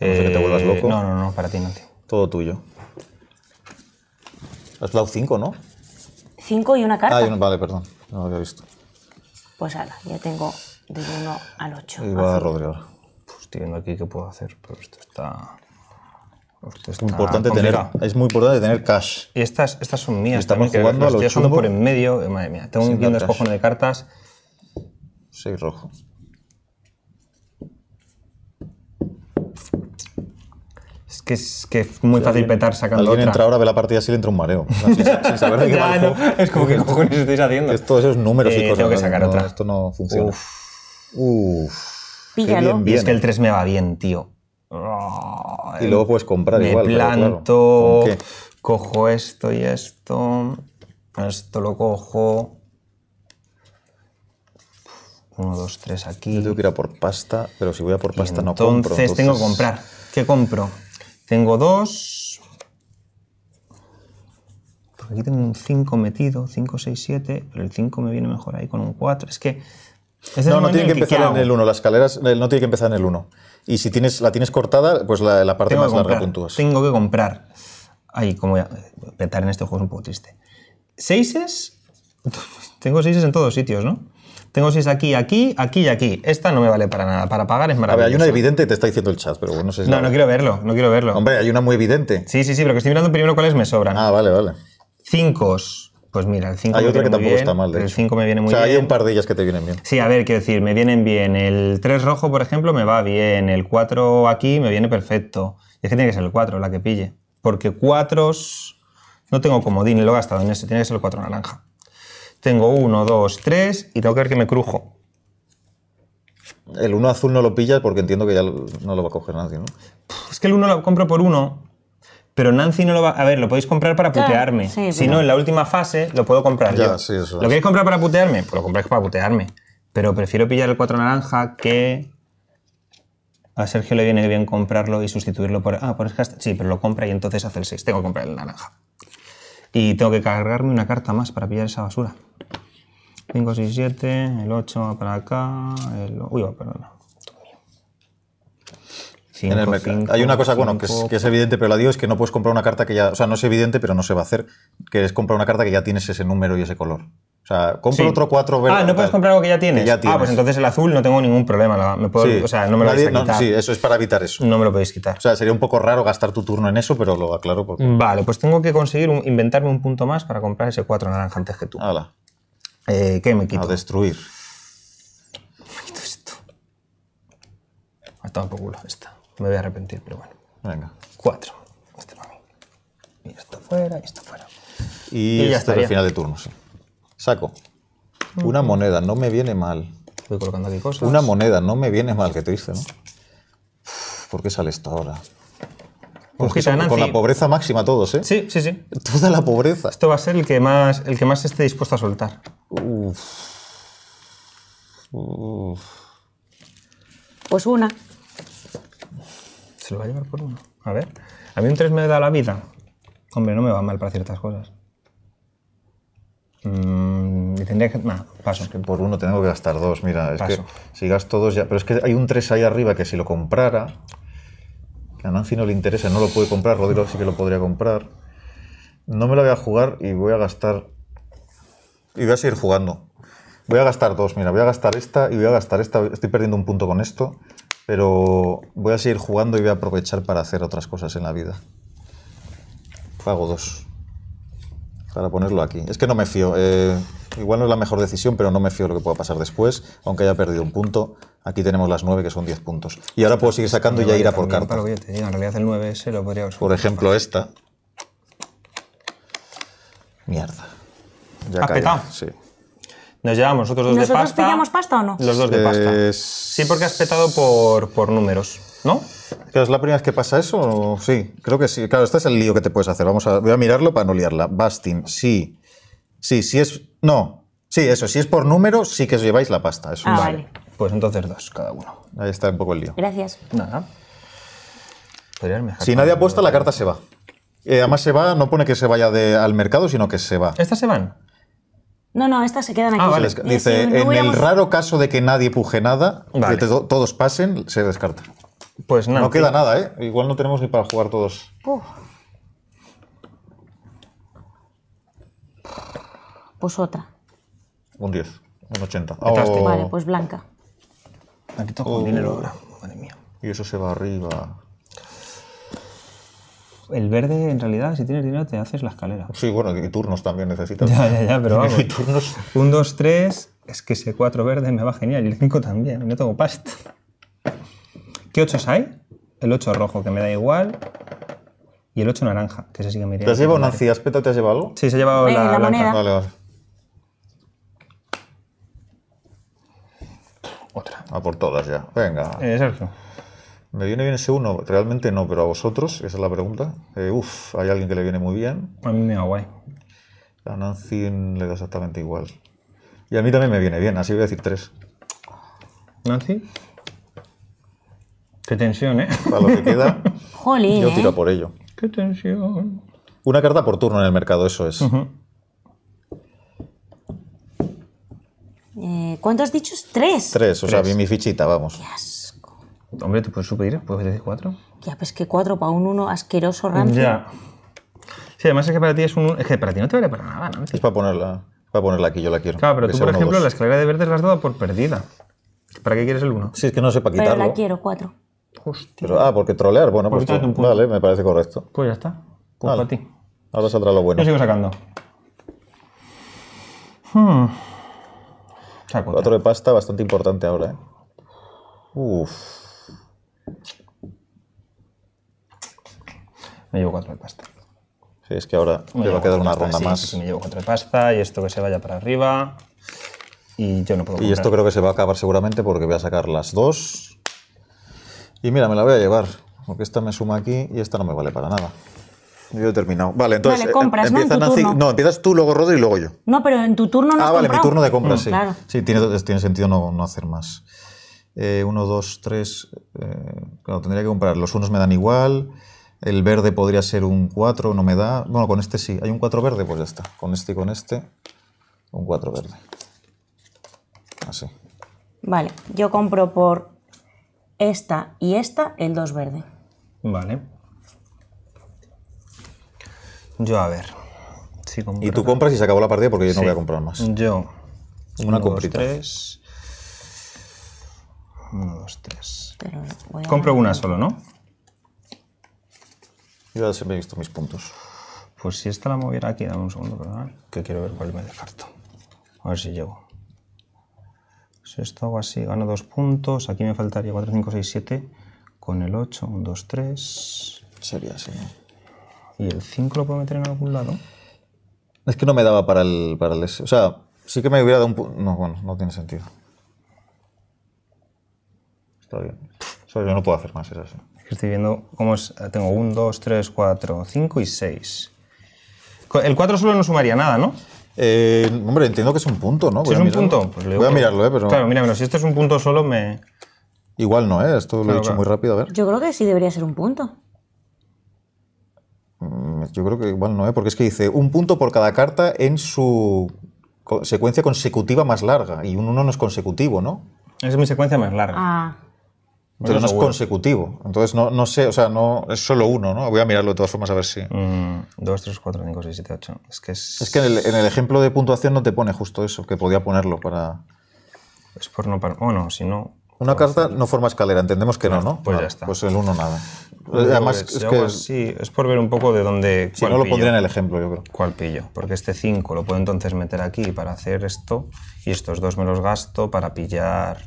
no eh, No, no, no, para ti no, tío. Todo tuyo. Has dado cinco, ¿no? Cinco y una carta. Ah, vale, perdón. No lo había visto. Pues ahora, ya tengo de 1 al 8. Y va a Rodrigo. Pues estoy viendo aquí qué puedo hacer, pero esto está. es, importante tener, es muy importante tener cash. Y estas, estas son mías. Estamos jugando que, a los por en medio. Eh, madre mía, tengo un guión de de cartas. 6 rojo. que es, que es muy fácil petar sacando alguien entra ahora, ve la partida así le entra un mareo. Sin, saber de qué Es como que cojones estáis haciendo. Esto, esos números y eh, cosas. Tengo que sacar otra. Esto no funciona. Uf. Píllalo. Y es que el 3 me va bien, tío. y luego puedes comprar igual. Me planto, cojo esto y esto. Esto lo cojo. 1, 2, 3 aquí. Yo tengo que ir a por pasta, pero si voy a por pasta no compro. Entonces tengo que comprar. ¿Qué compro? Tengo dos. Porque aquí tengo un 5 metido, 5, 6, 7, pero el 5 me viene mejor ahí con un 4. Es que... no, eh, no tiene que, empezar en el 1, las escaleras no tiene que empezar en el 1. Y si tienes, la tienes cortada, pues la, la parte más larga puntúas. Tengo que comprar. Ay, como ya, petar en este juego es un poco triste. ¿6es? tengo seises en todos sitios, ¿no? Tengo 6 aquí, aquí, aquí y aquí. Esta no me vale para nada. Para pagar es maravilloso. A ver, hay una evidente, te está diciendo el chat, pero bueno, no sé si No, no quiero verlo, no quiero verlo. Hombre, hay una muy evidente. Sí, sí, sí, pero que estoy mirando primero cuáles me sobran. Ah, vale, vale. 5. Pues mira, el 5 Hay otra que tampoco está mal. de El 5 me viene muy bien. O sea, hay un par de ellas que te vienen bien. Sí, a ver, quiero decir, me vienen bien. El 3 rojo, por ejemplo, me va bien. El 4 aquí me viene perfecto. Y es que tiene que ser el 4 la que pille. Porque 4 no tengo comodín, lo he gastado en eso. Tiene que ser el 4 naranja. Tengo uno, dos, tres y tengo que ver que me crujo. El 1 azul no lo pillas porque entiendo que ya no lo va a coger Nancy, ¿no? Es que el 1 lo compro por uno, pero Nancy no lo va. A ver, lo podéis comprar para putearme. si no, en la última fase lo puedo comprar Ya, ¿Lo queréis comprar para putearme? Pues lo compráis para putearme. Pero prefiero pillar el 4 naranja que. A Sergio le viene bien comprarlo y sustituirlo por. Ah, por pues Sí, pero lo compra y entonces hace el 6. Tengo que comprar el naranja. Y tengo que cargarme una carta más para pillar esa basura. 5, 6, 7, el 8 va para acá, el... Uy, va, perdón. Hay una cosa, bueno, que es, que es, evidente, pero la digo, es que no puedes comprar una carta que ya, o sea, no es evidente, pero no se va a hacer, que es comprar una carta que ya tienes ese número y ese color. O sea, compro otro 4 verde. Ah, no puedes comprar algo que ya tienes? Ah, pues entonces el azul no tengo ningún problema. O sea, no me lo Nadie, quitar. sí, eso es para evitar eso. No me lo podéis quitar. O sea, sería un poco raro gastar tu turno en eso, pero lo aclaro. Porque... Vale, pues tengo que conseguir inventarme un punto más para comprar ese 4 naranja antes que tú. Hala. Eh, ¿Qué me quito? A destruir. Me quito esto. Ha estado poco culo esta. Me voy a arrepentir, pero bueno. Venga. 4. Este para mí. Y esto fuera, y esto fuera. Y, ya este final de turno, Saco. Una moneda, no me viene mal. colocando aquí cosas. Una moneda, no me viene mal, qué hice, ¿no? ¿Por qué sale esto ahora? Pues pues con la pobreza máxima todos, ¿eh? Sí, sí, sí. Toda la pobreza. Esto va a ser el que más, el que más esté dispuesto a soltar. Pues una. Se lo va a llevar por uno. A ver. A mí un 3 me da la vida. Hombre, no me va mal para ciertas cosas. Mm, y tendría que. paso. que por uno tengo que gastar dos, mira. Es que si gasto dos ya. Pero es que hay un 3 ahí arriba que si lo comprara. Que a Nancy no le interesa, no lo puede comprar. Rodrigo sí que lo podría comprar. No me lo voy a jugar y voy a gastar. Y voy a seguir jugando. Voy a gastar dos, mira. Voy a gastar esta y voy a gastar esta. Estoy perdiendo un punto con esto. Pero voy a seguir jugando y voy a aprovechar para hacer otras cosas en la vida. Pago dos para ponerlo aquí. Es que no me fío. Eh, igual no es la mejor decisión, pero no me fío lo que pueda pasar después, aunque haya perdido un punto. Aquí tenemos las 9, que son 10 puntos. Y ahora puedo seguir sacando y ya ir a por carta. en realidad el 9 ese lo podría Por ejemplo, esta. Mierda. Ya ¿Has petado? Sí. Nos llevamos nosotros dos de pasta. ¿Nosotros pillamos pasta o no? Los dos de pasta. Eh, sí, porque has petado por, por números, ¿no? ¿Es la primera vez que pasa eso? sí, creo que sí. Claro, este es el lío que te puedes hacer. Vamos a, voy a mirarlo para no liarla. Basting, sí. Sí, sí es. No. Sí, eso. Si es por número, sí que os lleváis la pasta. ah, vale. Pues entonces dos cada uno. Ahí está un poco el lío. Gracias. Nada. Si nadie apuesta, la carta se va. Eh, además se va, no pone que se vaya al mercado, sino que se va. ¿Estas se van? No, no, estas se quedan ah, aquí. Ah, vale. Dice, en el raro caso de que nadie puje nada, que todos pasen, se descarta. Pues nada. No queda nada, ¿eh? Igual no tenemos ni para jugar todos. Pues otra. Un 10, un 80. Este. Vale, pues blanca. Aquí tengo oh. dinero ahora. Madre mía. Y eso se va arriba. El verde, en realidad, si tienes dinero, te haces la escalera. Sí, bueno, y turnos también necesitas. Ya, ya, ya, pero vamos. Un, dos, tres. Es que ese cuatro verde me va genial. Y el cinco también. No tengo pasta. ¿Qué 8 hay? El 8 rojo, que me da igual. Y el 8 naranja, que se sigue que me ¿Te has llevado Nancy. ¿Aspeto ¿Te has llevado algo? Sí, se ha llevado eh, la, la blanca. Vale, vale. Otra. A por todas ya. Venga. Eh, Sergio. ¿Me viene bien ese uno? Realmente no, pero a vosotros, esa es la pregunta. Eh, uf, hay alguien que le viene muy bien. A mí me da guay. A Nancy le da exactamente igual. Y a mí también me viene bien, así voy a decir tres. ¿Nancy? Qué tensión, ¿eh? Para lo que queda. Jolín. Yo ¿eh? tiro por ello. Qué tensión. Una carta por turno en el mercado, eso es. Eh, ¿Cuánto has dicho? Tres. Tres, o sea, vi mi fichita, vamos. Qué asco. Hombre, ¿tú puedes subir? ¿Puedes decir cuatro? Ya, pues que cuatro para un uno asqueroso rancio. Ya. Sí, además es que para ti es un. Es que para ti no te vale para nada, ¿no? Es para ponerla, para ponerla aquí, yo la quiero. Claro, pero tú, por ejemplo, la escalera de verdes la has dado por perdida. ¿Para qué quieres el uno? Sí, es que no sé para quitarlo. Pero la quiero, cuatro ah, porque trolear, bueno, pues, pues vale, me parece correcto. Pues ya está. Pues ti. Ahora saldrá lo bueno. Yo sigo sacando. Hmm. Cuatro de pasta bastante importante ahora, ¿eh? Uf. Me llevo cuatro de pasta. Sí, es que ahora me va a quedar una ronda más. me llevo cuatro de pasta y esto que se vaya para arriba. Y yo no puedo. Y esto creo que se va a acabar seguramente porque voy a sacar las dos. Y mira, me la voy a llevar, porque esta me suma aquí y esta no me vale para nada. Yo he terminado. Vale, entonces. Em, ¿no? empiezas tú, luego Rodri y luego yo. No, pero en tu turno no. Ah, vale, mi turno de compras, mm, sí. Sí, tiene, sentido no, hacer más. Eh, uno, dos, tres. Eh, claro, tendría que comprar. Los unos me dan igual. El verde podría ser un 4, no me da. Bueno, con este sí. Hay un cuatro verde, pues ya está. Con este y con este. Un 4 verde. Así. Vale, yo compro por esta y esta, el 2 verde. Vale. Yo a ver. y tú compras y se acabó la partida porque yo no voy a comprar más. Yo. Una comprita. Tres. Uno, dos, tres. Pero compro una solo, ¿no? Yo ya siempre he visto mis puntos. Pues si esta la moviera aquí, dame un segundo, perdón. Que quiero ver cuál me descarto. A ver si llego esto hago así, gano dos puntos. Aquí me faltaría 4, 5, 6, 7. Con el 8, 1, 2, 3. Sería así, ¿Y el 5 lo puedo meter en algún lado? Es que no me daba para el, para S. O sea, sí que me hubiera dado un punto. No, bueno, no tiene sentido. Está bien. Eso yo no puedo hacer más, es así. Es que estoy viendo cómo es. Eh, tengo 1, 2, 3, 4, 5 y 6. El 4 solo no sumaría nada, ¿no? Eh, hombre, entiendo que es un punto, ¿no? ¿Es un punto? Pues Voy a mirarlo, ¿eh? Pero... Claro, mira. Si esto es un punto solo, me. Igual no, ¿eh? Esto lo he dicho muy rápido, a ver. Yo creo que sí debería ser un punto. Mm, yo creo que igual no, ¿eh? Porque es que dice un punto por cada carta en su secuencia consecutiva más larga. Y un uno no es consecutivo, ¿no? Es mi secuencia más larga. Ah pero no es consecutivo. Entonces no, no, sé, o sea, no es solo uno, ¿no? Voy a mirarlo de todas formas a ver si. 2, 3, 4, 5, 6, 7, 8. Es que, es... Es que en, el, ejemplo de puntuación no te pone justo eso, que podía ponerlo para. Es por no. Para... Bueno, si no. Una carta no forma escalera, entendemos que no, ¿no? Pues ya está. Pues el uno nada. Además, es, que... Sí, es por ver un poco de dónde... Si no lo pondría en el ejemplo, yo creo. ¿Cuál pillo? Porque este 5 lo puedo entonces meter aquí para hacer esto, y estos dos me los gasto para pillar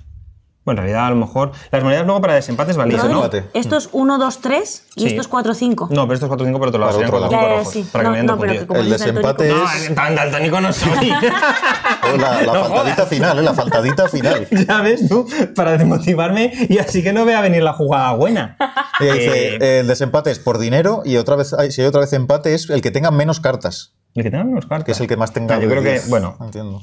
bueno, en realidad, a lo mejor. Las monedas luego para desempates valían, ¿no? Esto es 1, 2, 3 y sí. esto es 4, 5. No, pero esto es 4, 5 por otro lado. Para otro lado. Sí. Para no, que no, no pero que como El desempate es. No, tan daltónico no soy. la, la no faltadita final, ¿eh? La faltadita final. ya ves tú, para desmotivarme y así que no vea venir la jugada buena. Y dice: eh, eh, el desempate es por dinero y otra vez, si hay otra vez empate es el que tenga menos cartas. El que tenga menos cartas. Que es el que más tenga. yo creo que, bueno. Entiendo.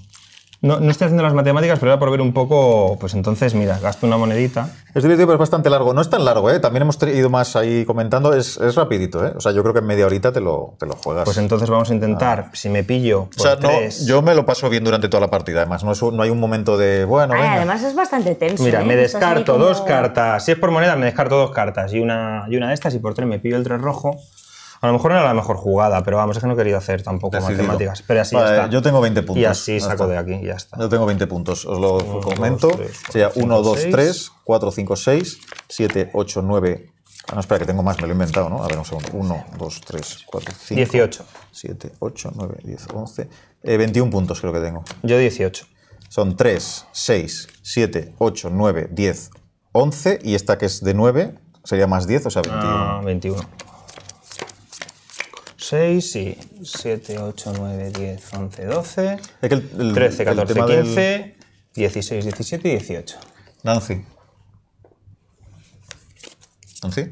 No, estoy haciendo las matemáticas, pero era por ver un poco, pues entonces, mira, gasto una monedita. Es divertido, pero es bastante largo. No es tan largo, ¿eh? También hemos ido más ahí comentando. Es, rapidito, ¿eh? O sea, yo creo que en media horita te lo, te lo juegas. Pues entonces vamos a intentar, ah. si me pillo o sea, yo me lo paso bien durante toda la partida, además. No, hay un momento de, bueno, Además es bastante tenso. Mira, ¿eh? me descarto dos cartas. Si es por moneda, me descarto dos cartas y una, y una de estas. Y por tres me pillo el tres rojo. A lo mejor no era la mejor jugada, pero vamos, es que no he querido hacer tampoco matemáticas. Pero así está. Yo tengo 20 puntos. Y así saco de aquí, ya está. Yo tengo 20 puntos, os lo comento. Sería 1, 2, 3, 4, 5, 6, 7, 8, 9. Ah, no, espera, que tengo más, me lo he inventado, ¿no? A ver, un segundo. 1, 2, 3, 4, 5. 18. 7, 8, 9, 10, 11. Eh, 21 puntos creo que tengo. Yo 18. Son 3, 6, 7, 8, 9, 10, 11. Y esta que es de 9 sería más 10, o sea, 21. Ah, 21. 6 y 7, 8, 9, 10, 11, 12, 13, 14, 15, 16, 17 y 18. Nancy. Nancy.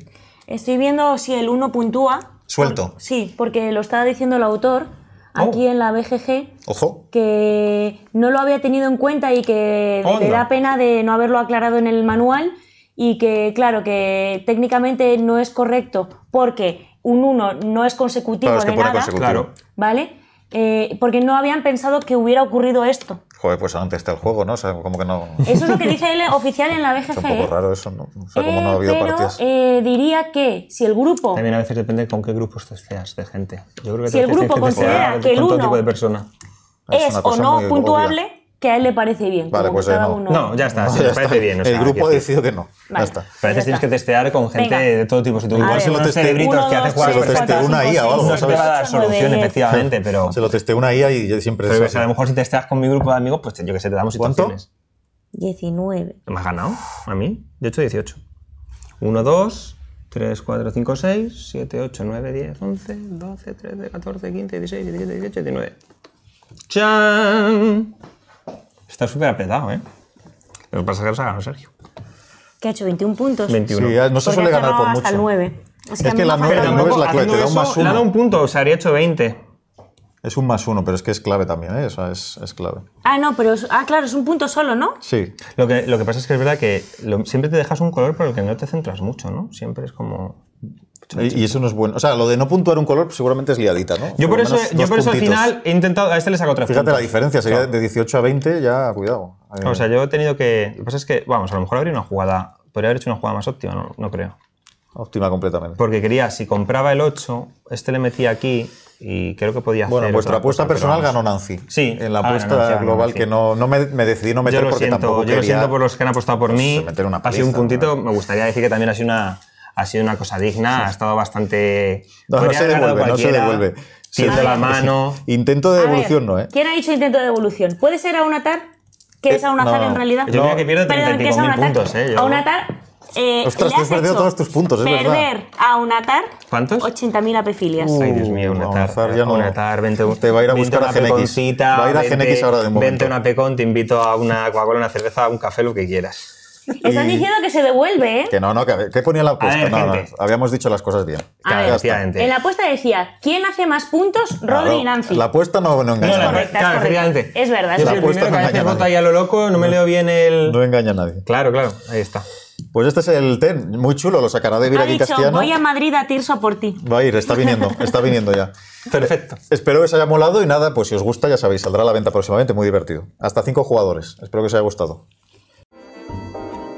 Estoy viendo si el 1 puntúa. Suelto. sí, porque lo estaba diciendo el autor aquí oh. en la BGG. Ojo. Que no lo había tenido en cuenta y que le da pena de no haberlo aclarado en el manual y que, claro, que técnicamente no es correcto porque un 1 no es consecutivo claro, es que de nada, consecutivo. Claro. ¿vale? Eh, porque no habían pensado que hubiera ocurrido esto. Joder, pues antes está el juego, ¿no? O como que no... Eso es lo que dice el oficial en la BGG. Es un poco ¿eh? raro eso, ¿no? O sea, como no ha habido eh, pero, partidas. Eh, diría que si el grupo... También a veces depende con qué grupo estés, seas de gente. Yo creo que si el grupo considera que el 1 es, o no puntuable, que a él le parece bien. Vale, pues eh, no. no, ya está, no, si parece bien. O sea, el grupo ha decidido que no. Vale, ya está. tienes que testear con gente de todo tipo. Si tú igual se lo testé que hace jugar. una IA o algo, No te va a dar solución, efectivamente, pero... Se lo testé una IA y yo siempre... Pero a lo mejor si testeas con mi grupo de amigos, pues yo que sé, te damos situaciones. 19. ¿Me has ganado? ¿A mí? De hecho 18. 1, 2, 3, 4, 5, 6, 7, 8, 9, 10, 11, 12, 13, 14, 15, 16, 17, 18, 19. ¡Chan! Está súper apretado, ¿eh? Lo que pasa es que se ha ganado Sergio. Que ha hecho 21 puntos. 21. no se suele ganar por mucho. Hasta el 9. Es que, la 9, es la clave, te da un más uno. Le un punto, o sea, habría hecho 20. Es un más uno, pero es que es clave también, ¿eh? O sea, es, es, clave. Ah, no, pero ah, claro, es un punto solo, ¿no? Sí. Lo que, lo que pasa es que es verdad que lo, siempre te dejas un color por el que no te centras mucho, ¿no? Siempre es como. Y eso no es bueno. O sea, lo de no puntuar un color pues, seguramente es liadita, ¿no? Yo por, eso, yo al final he intentado. A este le saco tres Fíjate la diferencia, sería de 18 a 20, ya cuidado. Eh, o sea, yo he tenido que. Lo que pasa es que, vamos, a lo mejor habría una jugada. Podría haber hecho una jugada más óptima, no, creo. Óptima completamente. Porque quería, si compraba el 8, este le metía aquí y creo que podía hacer. Bueno, vuestra apuesta personal ganó Nancy. Sí. En la ah, apuesta global que no, no me, me, decidí no meter yo porque siento, Yo lo siento por los que han apostado por pues, mí. Meter una un puntito, me gustaría decir que también ha sido una ha sido una cosa digna, ha estado bastante... No, se devuelve, no se devuelve. Siente la mano... Intento de devolución no, ¿eh? ¿Quién ha dicho intento de devolución? ¿Puede ser a un atar? ¿Qué es a un eh, atar en realidad? Yo creo que pierdo 35.000 puntos, ¿eh? A un atar eh, Ostras, te has perdido todos tus puntos, es perder verdad. Perder a Unatar. ¿Cuántos? 80.000 apefilias. Uh, Ay, Dios mío, Unatar. Uh, ya eh, no. Unatar, vente, te va a ir a buscar a Genex. Va a ir a Genex ahora de momento. Vente una pecón, te invito a una Coca-Cola, una cerveza, un café, lo que quieras. Están diciendo que se devuelve, ¿eh? Que no, no, que, ¿qué ponía la apuesta? habíamos dicho las cosas bien. en la apuesta decía, ¿quién hace más puntos? Rodri y Nancy. La apuesta no, no engaña a nadie. Es verdad. Es la no engaña a nadie. lo loco, no me leo bien el... No engaña a nadie. Claro, claro, ahí está. Pues este es el TEN, muy chulo, lo sacará de Virali Castellano. Voy a Madrid a Tirso por ti. Va a ir, está viniendo, está viniendo ya. Perfecto. Eh, espero que os haya molado y nada, pues si os gusta, ya sabéis, saldrá a la venta próximamente, muy divertido. Hasta cinco jugadores, espero que os haya gustado.